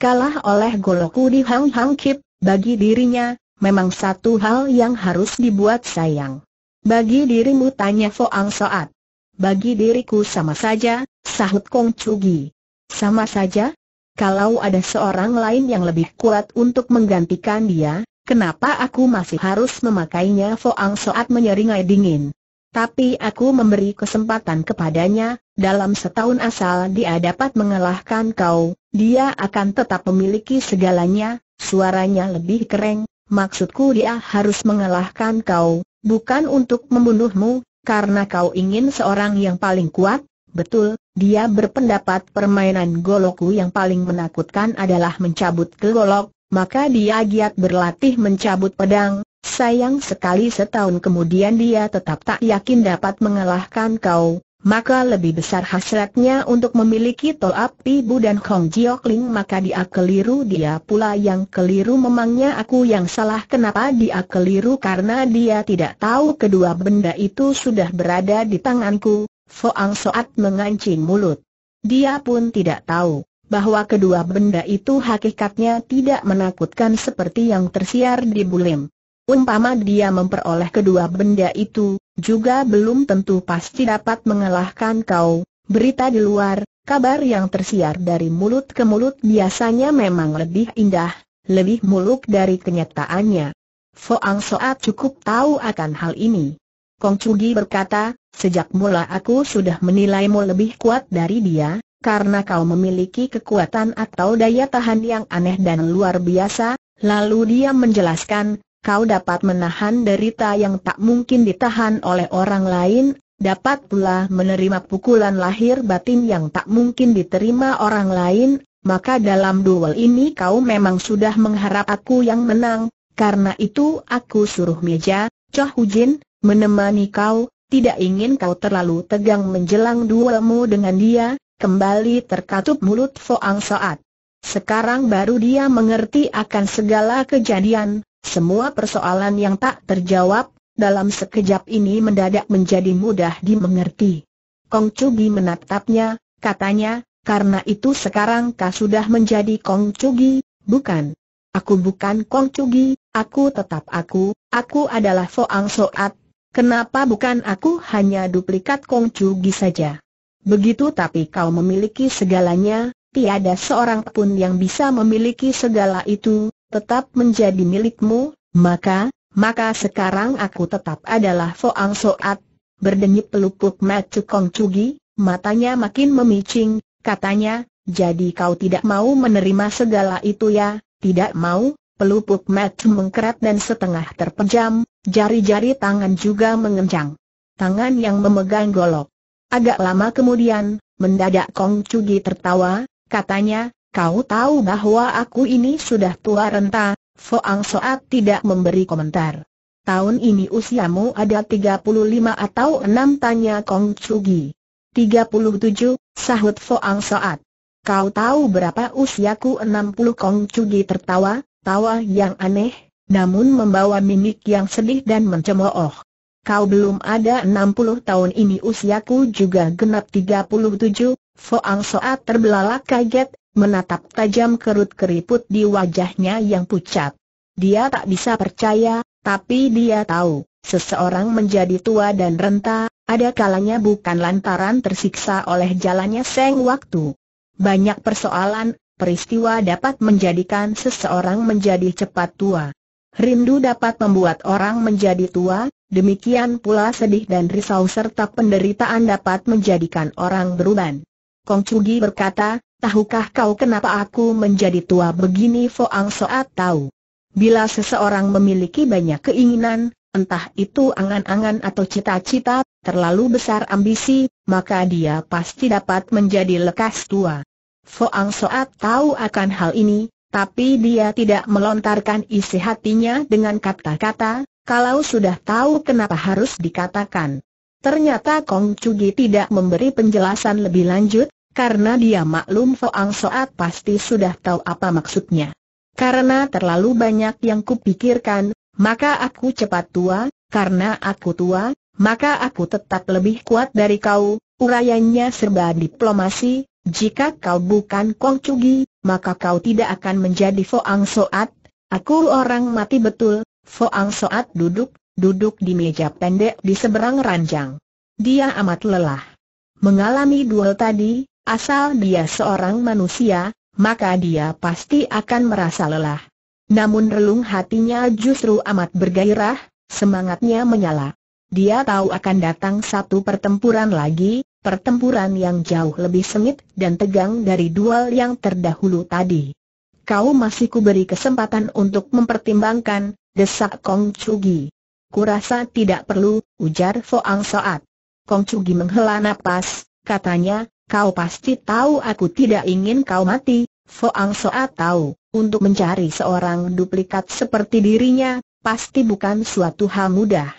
Kalah oleh goloku di Hang Hang Kip, bagi dirinya, memang satu hal yang harus dibuat sayang. Bagi dirimu tanya Foang Soat. Bagi diriku sama saja, sahut Kong Chugi. Sama saja, kalau ada seorang lain yang lebih kuat untuk menggantikan dia, kenapa aku masih harus memakainya Foang Soat menyeringai dingin. Tapi aku memberi kesempatan kepadanya, dalam setahun asal dia dapat mengalahkan kau, dia akan tetap memiliki segalanya, suaranya lebih kering, maksudku dia harus mengalahkan kau, bukan untuk membunuhmu, karena kau ingin seorang yang paling kuat, Betul, dia berpendapat permainan goloku yang paling menakutkan adalah mencabut ke golok, maka dia giat berlatih mencabut pedang, sayang sekali setahun kemudian dia tetap tak yakin dapat mengalahkan kau, maka lebih besar hasratnya untuk memiliki tol Api Bu dan Kong Jiok Ling maka dia keliru dia pula yang keliru memangnya aku yang salah kenapa dia keliru karena dia tidak tahu kedua benda itu sudah berada di tanganku, Foang Soat mengancing mulut. Dia pun tidak tahu bahwa kedua benda itu hakikatnya tidak menakutkan seperti yang tersiar di Bulim. Umpama dia memperoleh kedua benda itu, juga belum tentu pasti dapat mengalahkan kau. Berita di luar, kabar yang tersiar dari mulut ke mulut biasanya memang lebih indah, lebih muluk dari kenyataannya. Foang Soat cukup tahu akan hal ini. Kong Cugi berkata, sejak mula aku sudah menilaimu lebih kuat dari dia, karena kau memiliki kekuatan atau daya tahan yang aneh dan luar biasa, lalu dia menjelaskan, kau dapat menahan derita yang tak mungkin ditahan oleh orang lain, dapat pula menerima pukulan lahir batin yang tak mungkin diterima orang lain, maka dalam duel ini kau memang sudah mengharap aku yang menang, karena itu aku suruh meja, Choh Hujin, menemani kau, tidak ingin kau terlalu tegang menjelang duelmu dengan dia, kembali terkatup mulut Foang Saat. Sekarang baru dia mengerti akan segala kejadian, semua persoalan yang tak terjawab, dalam sekejap ini mendadak menjadi mudah dimengerti. Kong Cugi menatapnya, katanya, karena itu sekarang kau sudah menjadi Kong Cugi, bukan? Aku bukan Kong Cugi, aku tetap aku, aku adalah Foang Soat, Kenapa bukan aku hanya duplikat Kong Gi saja? Begitu tapi kau memiliki segalanya, tiada seorang pun yang bisa memiliki segala itu, tetap menjadi milikmu, maka, maka sekarang aku tetap adalah Foang Soat, berdenyut pelupuk mata Kong Gi, matanya makin memicing, katanya, jadi kau tidak mau menerima segala itu ya, tidak mau, pelupuk mata mengkerat dan setengah terpejam, Jari-jari tangan juga mengencang. Tangan yang memegang golok. Agak lama kemudian, mendadak Kong Cugi tertawa, katanya, kau tahu bahwa aku ini sudah tua renta, Foang Soat tidak memberi komentar. Tahun ini usiamu ada 35 atau 6 tanya Kong Cugi. 37, sahut Foang Soat. Kau tahu berapa usiaku 60 Kong Cugi tertawa, tawa yang aneh, namun membawa mimik yang sedih dan mencemooh. Kau belum ada 60 tahun ini usiaku juga genap 37, Foang Soat terbelalak kaget, menatap tajam kerut keriput di wajahnya yang pucat. Dia tak bisa percaya, tapi dia tahu, seseorang menjadi tua dan renta, ada kalanya bukan lantaran tersiksa oleh jalannya seng waktu. Banyak persoalan, peristiwa dapat menjadikan seseorang menjadi cepat tua. Rindu dapat membuat orang menjadi tua, demikian pula sedih dan risau serta penderitaan dapat menjadikan orang beruban. Kong Cugi berkata, tahukah kau kenapa aku menjadi tua begini Foang Soat tahu. Bila seseorang memiliki banyak keinginan, entah itu angan-angan atau cita-cita, terlalu besar ambisi, maka dia pasti dapat menjadi lekas tua. Foang Soat tahu akan hal ini, tapi dia tidak melontarkan isi hatinya dengan kata-kata, kalau sudah tahu kenapa harus dikatakan. Ternyata Kong Cugi tidak memberi penjelasan lebih lanjut, karena dia maklum Foang Soat pasti sudah tahu apa maksudnya. Karena terlalu banyak yang kupikirkan, maka aku cepat tua, karena aku tua, maka aku tetap lebih kuat dari kau, urayanya serba diplomasi, jika kau bukan Kong Cugi, maka kau tidak akan menjadi Foang Soat. Aku orang mati betul. Foang Soat duduk, duduk di meja pendek di seberang ranjang. Dia amat lelah. Mengalami duel tadi, asal dia seorang manusia, maka dia pasti akan merasa lelah. Namun relung hatinya justru amat bergairah, semangatnya menyala. Dia tahu akan datang satu pertempuran lagi, pertempuran yang jauh lebih sengit dan tegang dari duel yang terdahulu tadi. Kau masih kuberi kesempatan untuk mempertimbangkan, desak Kong Chugi. Kurasa tidak perlu, ujar Foang Soat. Kong Chugi menghela napas, katanya, kau pasti tahu aku tidak ingin kau mati, Foang Soat tahu, untuk mencari seorang duplikat seperti dirinya, pasti bukan suatu hal mudah.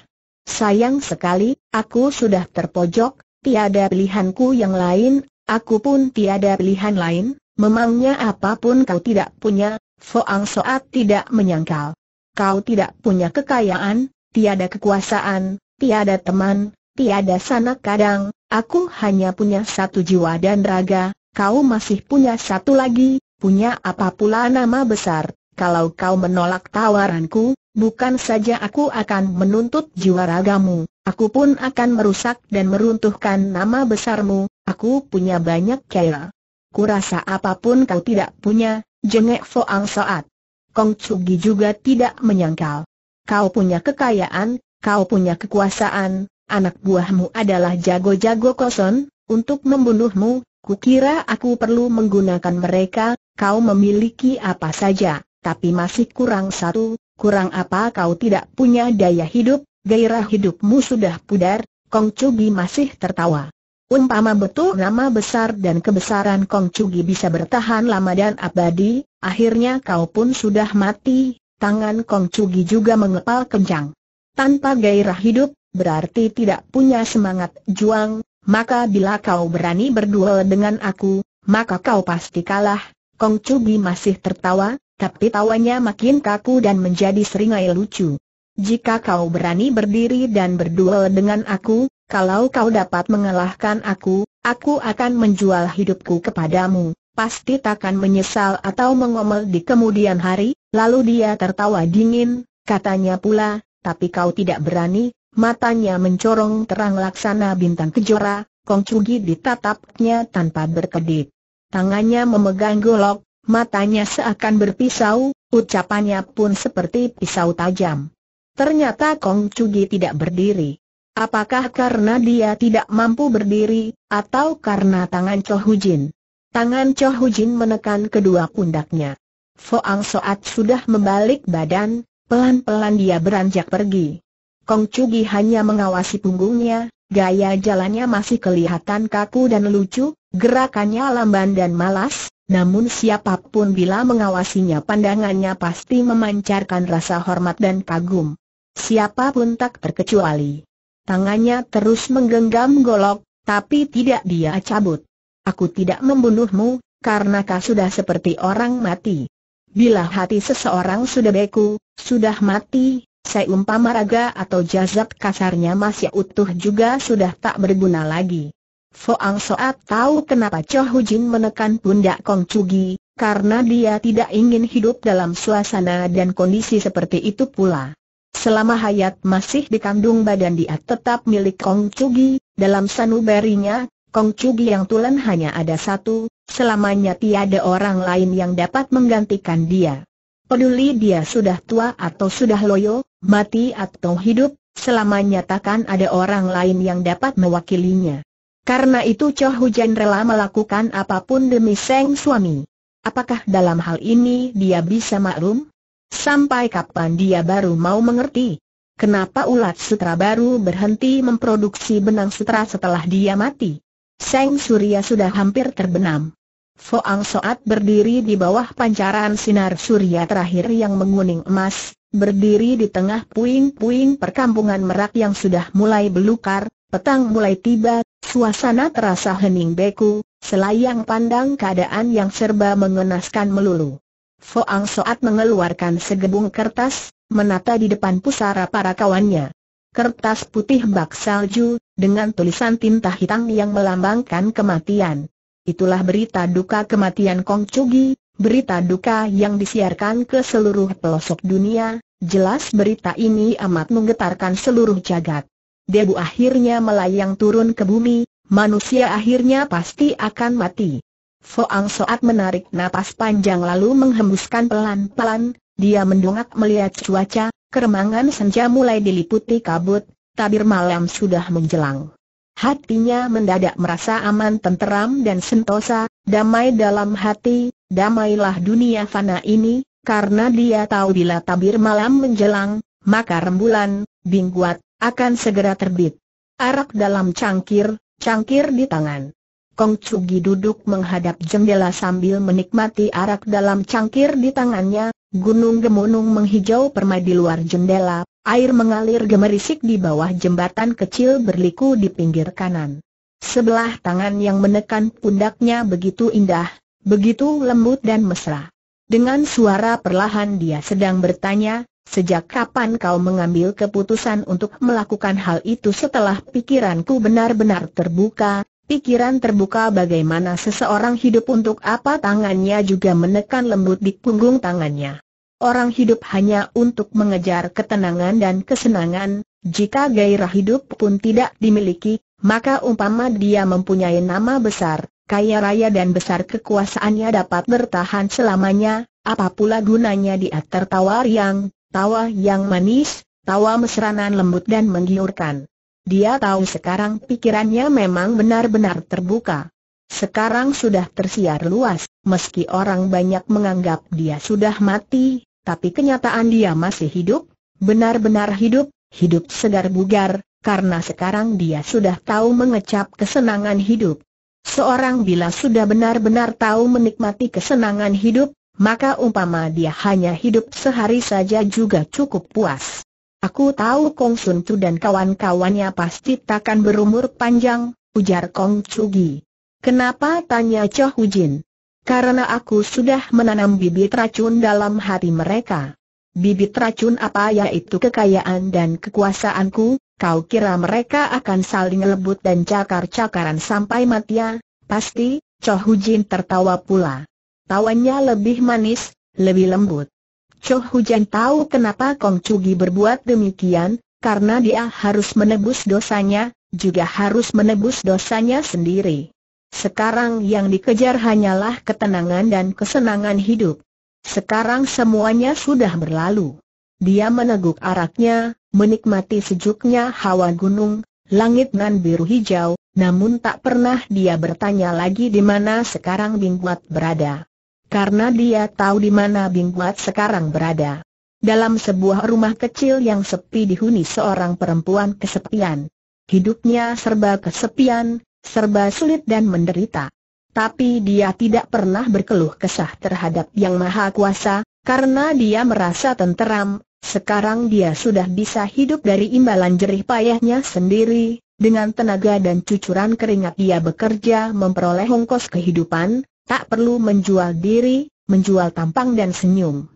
Sayang sekali, aku sudah terpojok, tiada pilihanku yang lain, aku pun tiada pilihan lain, memangnya apapun kau tidak punya, Foang Soat tidak menyangkal. Kau tidak punya kekayaan, tiada kekuasaan, tiada teman, tiada sanak kadang, aku hanya punya satu jiwa dan raga, kau masih punya satu lagi, punya apa pula nama besar, kalau kau menolak tawaranku, bukan saja aku akan menuntut jiwa ragamu, Aku pun akan merusak dan meruntuhkan nama besarmu, aku punya banyak kaya. Kurasa apapun kau tidak punya, jengek Foang Soat. Kong Tsugi juga tidak menyangkal. Kau punya kekayaan, kau punya kekuasaan, anak buahmu adalah jago-jago koson, untuk membunuhmu, kukira aku perlu menggunakan mereka, kau memiliki apa saja, tapi masih kurang satu, kurang apa kau tidak punya daya hidup, gairah hidupmu sudah pudar, Kong Cugi masih tertawa. Umpama betul nama besar dan kebesaran Kong Cugi bisa bertahan lama dan abadi, akhirnya kau pun sudah mati, tangan Kong Cugi juga mengepal kencang. Tanpa gairah hidup, berarti tidak punya semangat juang, maka bila kau berani berduel dengan aku, maka kau pasti kalah. Kong Cugi masih tertawa, tapi tawanya makin kaku dan menjadi seringai lucu. Jika kau berani berdiri dan berduel dengan aku, kalau kau dapat mengalahkan aku, aku akan menjual hidupku kepadamu. Pasti takkan menyesal atau mengomel di kemudian hari." Lalu dia tertawa dingin, katanya pula, "Tapi kau tidak berani." Matanya mencorong terang laksana bintang kejora, Kong Cugi ditatapnya tanpa berkedip. Tangannya memegang golok, matanya seakan berpisau, ucapannya pun seperti pisau tajam. Ternyata Kong Cugi tidak berdiri. Apakah karena dia tidak mampu berdiri, atau karena tangan Cho Hujin? Tangan Cho Hujin menekan kedua pundaknya. Foang Soat sudah membalik badan, pelan-pelan dia beranjak pergi. Kong Cugi hanya mengawasi punggungnya, gaya jalannya masih kelihatan kaku dan lucu, gerakannya lamban dan malas, namun siapapun bila mengawasinya pandangannya pasti memancarkan rasa hormat dan kagum. Siapapun tak terkecuali. Tangannya terus menggenggam golok, tapi tidak dia cabut. Aku tidak membunuhmu, karena kau sudah seperti orang mati. Bila hati seseorang sudah beku, sudah mati, seumpama raga atau jazat kasarnya masih utuh juga sudah tak berguna lagi. Foang Soat tahu kenapa Cho Jin menekan pundak Kong Chugi, karena dia tidak ingin hidup dalam suasana dan kondisi seperti itu pula. Selama Hayat masih dikandung badan dia tetap milik Kong Chugi, dalam sanubarinya, Kong Chugi yang tulen hanya ada satu, selamanya tiada orang lain yang dapat menggantikan dia. Peduli dia sudah tua atau sudah loyo, mati atau hidup, selamanya takkan ada orang lain yang dapat mewakilinya. Karena itu Cho Hujan rela melakukan apapun demi Seng suami. Apakah dalam hal ini dia bisa maklum? Sampai kapan dia baru mau mengerti? Kenapa ulat sutra baru berhenti memproduksi benang sutra setelah dia mati? Seng Surya sudah hampir terbenam. Foang Soat berdiri di bawah pancaran sinar surya terakhir yang menguning emas, berdiri di tengah puing-puing perkampungan merak yang sudah mulai belukar, petang mulai tiba, suasana terasa hening beku, selayang pandang keadaan yang serba mengenaskan melulu. Foang Soat mengeluarkan segebung kertas, menata di depan pusara para kawannya. Kertas putih bak salju, dengan tulisan tinta hitam yang melambangkan kematian. Itulah berita duka kematian Kong Chugi, berita duka yang disiarkan ke seluruh pelosok dunia, jelas berita ini amat menggetarkan seluruh jagat. Debu akhirnya melayang turun ke bumi, manusia akhirnya pasti akan mati. Foang Soat menarik napas panjang lalu menghembuskan pelan-pelan, dia mendongak melihat cuaca, keremangan senja mulai diliputi kabut, tabir malam sudah menjelang. Hatinya mendadak merasa aman tenteram dan sentosa, damai dalam hati, damailah dunia fana ini, karena dia tahu bila tabir malam menjelang, maka rembulan, bingguat, akan segera terbit. Arak dalam cangkir, cangkir di tangan. Kong Cugi duduk menghadap jendela sambil menikmati arak dalam cangkir di tangannya, gunung gemunung menghijau permai di luar jendela, air mengalir gemerisik di bawah jembatan kecil berliku di pinggir kanan. Sebelah tangan yang menekan pundaknya begitu indah, begitu lembut dan mesra. Dengan suara perlahan dia sedang bertanya, Sejak kapan kau mengambil keputusan untuk melakukan hal itu setelah pikiranku benar-benar terbuka, Pikiran terbuka bagaimana seseorang hidup untuk apa tangannya juga menekan lembut di punggung tangannya. Orang hidup hanya untuk mengejar ketenangan dan kesenangan, jika gairah hidup pun tidak dimiliki, maka umpama dia mempunyai nama besar, kaya raya dan besar kekuasaannya dapat bertahan selamanya, apa pula gunanya dia tertawa riang, tawa yang manis, tawa mesranan lembut dan menggiurkan. Dia tahu sekarang pikirannya memang benar-benar terbuka. Sekarang sudah tersiar luas, meski orang banyak menganggap dia sudah mati, tapi kenyataan dia masih hidup, benar-benar hidup, hidup segar bugar, karena sekarang dia sudah tahu mengecap kesenangan hidup. Seorang bila sudah benar-benar tahu menikmati kesenangan hidup, maka umpama dia hanya hidup sehari saja juga cukup puas. Aku tahu Kong Sun Chu dan kawan-kawannya pasti takkan berumur panjang, ujar Kong Gi. Kenapa tanya Cho Jin? Karena aku sudah menanam bibit racun dalam hati mereka. Bibit racun apa yaitu kekayaan dan kekuasaanku, kau kira mereka akan saling lebut dan cakar-cakaran sampai mati ya? Pasti, Cho Jin tertawa pula. Tawanya lebih manis, lebih lembut. Cho Hujan tahu kenapa Kong Chugi berbuat demikian, karena dia harus menebus dosanya, juga harus menebus dosanya sendiri. Sekarang yang dikejar hanyalah ketenangan dan kesenangan hidup. Sekarang semuanya sudah berlalu. Dia meneguk araknya, menikmati sejuknya hawa gunung, langit nan biru hijau, namun tak pernah dia bertanya lagi di mana sekarang Bingkuat berada karena dia tahu di mana Bing sekarang berada. Dalam sebuah rumah kecil yang sepi dihuni seorang perempuan kesepian. Hidupnya serba kesepian, serba sulit dan menderita. Tapi dia tidak pernah berkeluh kesah terhadap Yang Maha Kuasa, karena dia merasa tenteram, sekarang dia sudah bisa hidup dari imbalan jerih payahnya sendiri, dengan tenaga dan cucuran keringat dia bekerja memperoleh hongkos kehidupan, Tak perlu menjual diri, menjual tampang dan senyum.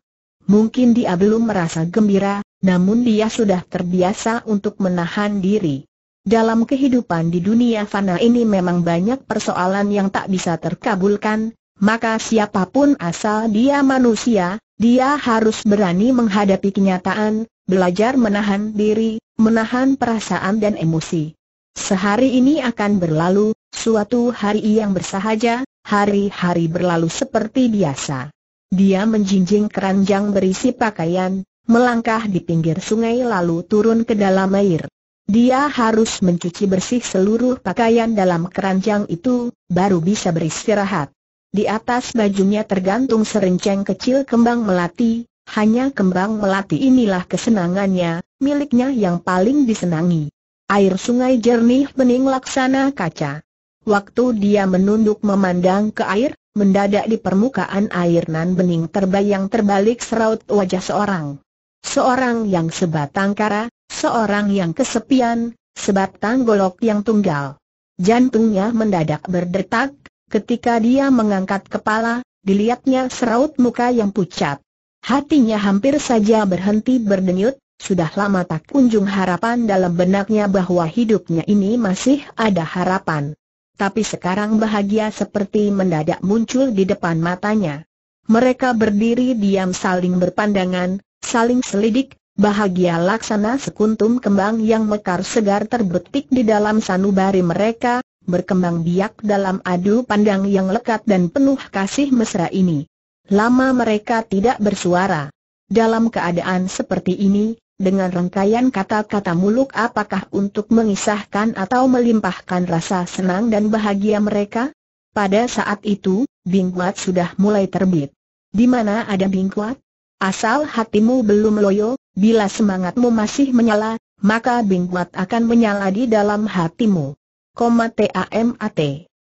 Mungkin dia belum merasa gembira, namun dia sudah terbiasa untuk menahan diri. Dalam kehidupan di dunia fana ini memang banyak persoalan yang tak bisa terkabulkan, maka siapapun asal dia manusia, dia harus berani menghadapi kenyataan, belajar menahan diri, menahan perasaan dan emosi. Sehari ini akan berlalu, suatu hari yang bersahaja, Hari-hari berlalu seperti biasa. Dia menjinjing keranjang berisi pakaian, melangkah di pinggir sungai lalu turun ke dalam air. Dia harus mencuci bersih seluruh pakaian dalam keranjang itu, baru bisa beristirahat. Di atas bajunya tergantung serenceng kecil kembang melati, hanya kembang melati inilah kesenangannya, miliknya yang paling disenangi. Air sungai jernih bening laksana kaca. Waktu dia menunduk memandang ke air, mendadak di permukaan air nan bening terbayang terbalik seraut wajah seorang. Seorang yang sebatang kara, seorang yang kesepian, sebatang golok yang tunggal. Jantungnya mendadak berdetak, ketika dia mengangkat kepala, dilihatnya seraut muka yang pucat. Hatinya hampir saja berhenti berdenyut, sudah lama tak kunjung harapan dalam benaknya bahwa hidupnya ini masih ada harapan tapi sekarang bahagia seperti mendadak muncul di depan matanya. Mereka berdiri diam saling berpandangan, saling selidik, bahagia laksana sekuntum kembang yang mekar segar terbetik di dalam sanubari mereka, berkembang biak dalam adu pandang yang lekat dan penuh kasih mesra ini. Lama mereka tidak bersuara. Dalam keadaan seperti ini, dengan rangkaian kata-kata muluk apakah untuk mengisahkan atau melimpahkan rasa senang dan bahagia mereka? Pada saat itu, bingkwat sudah mulai terbit. Di mana ada bingkwat? Asal hatimu belum loyo, bila semangatmu masih menyala, maka bingkwat akan menyala di dalam hatimu. Koma TAMAT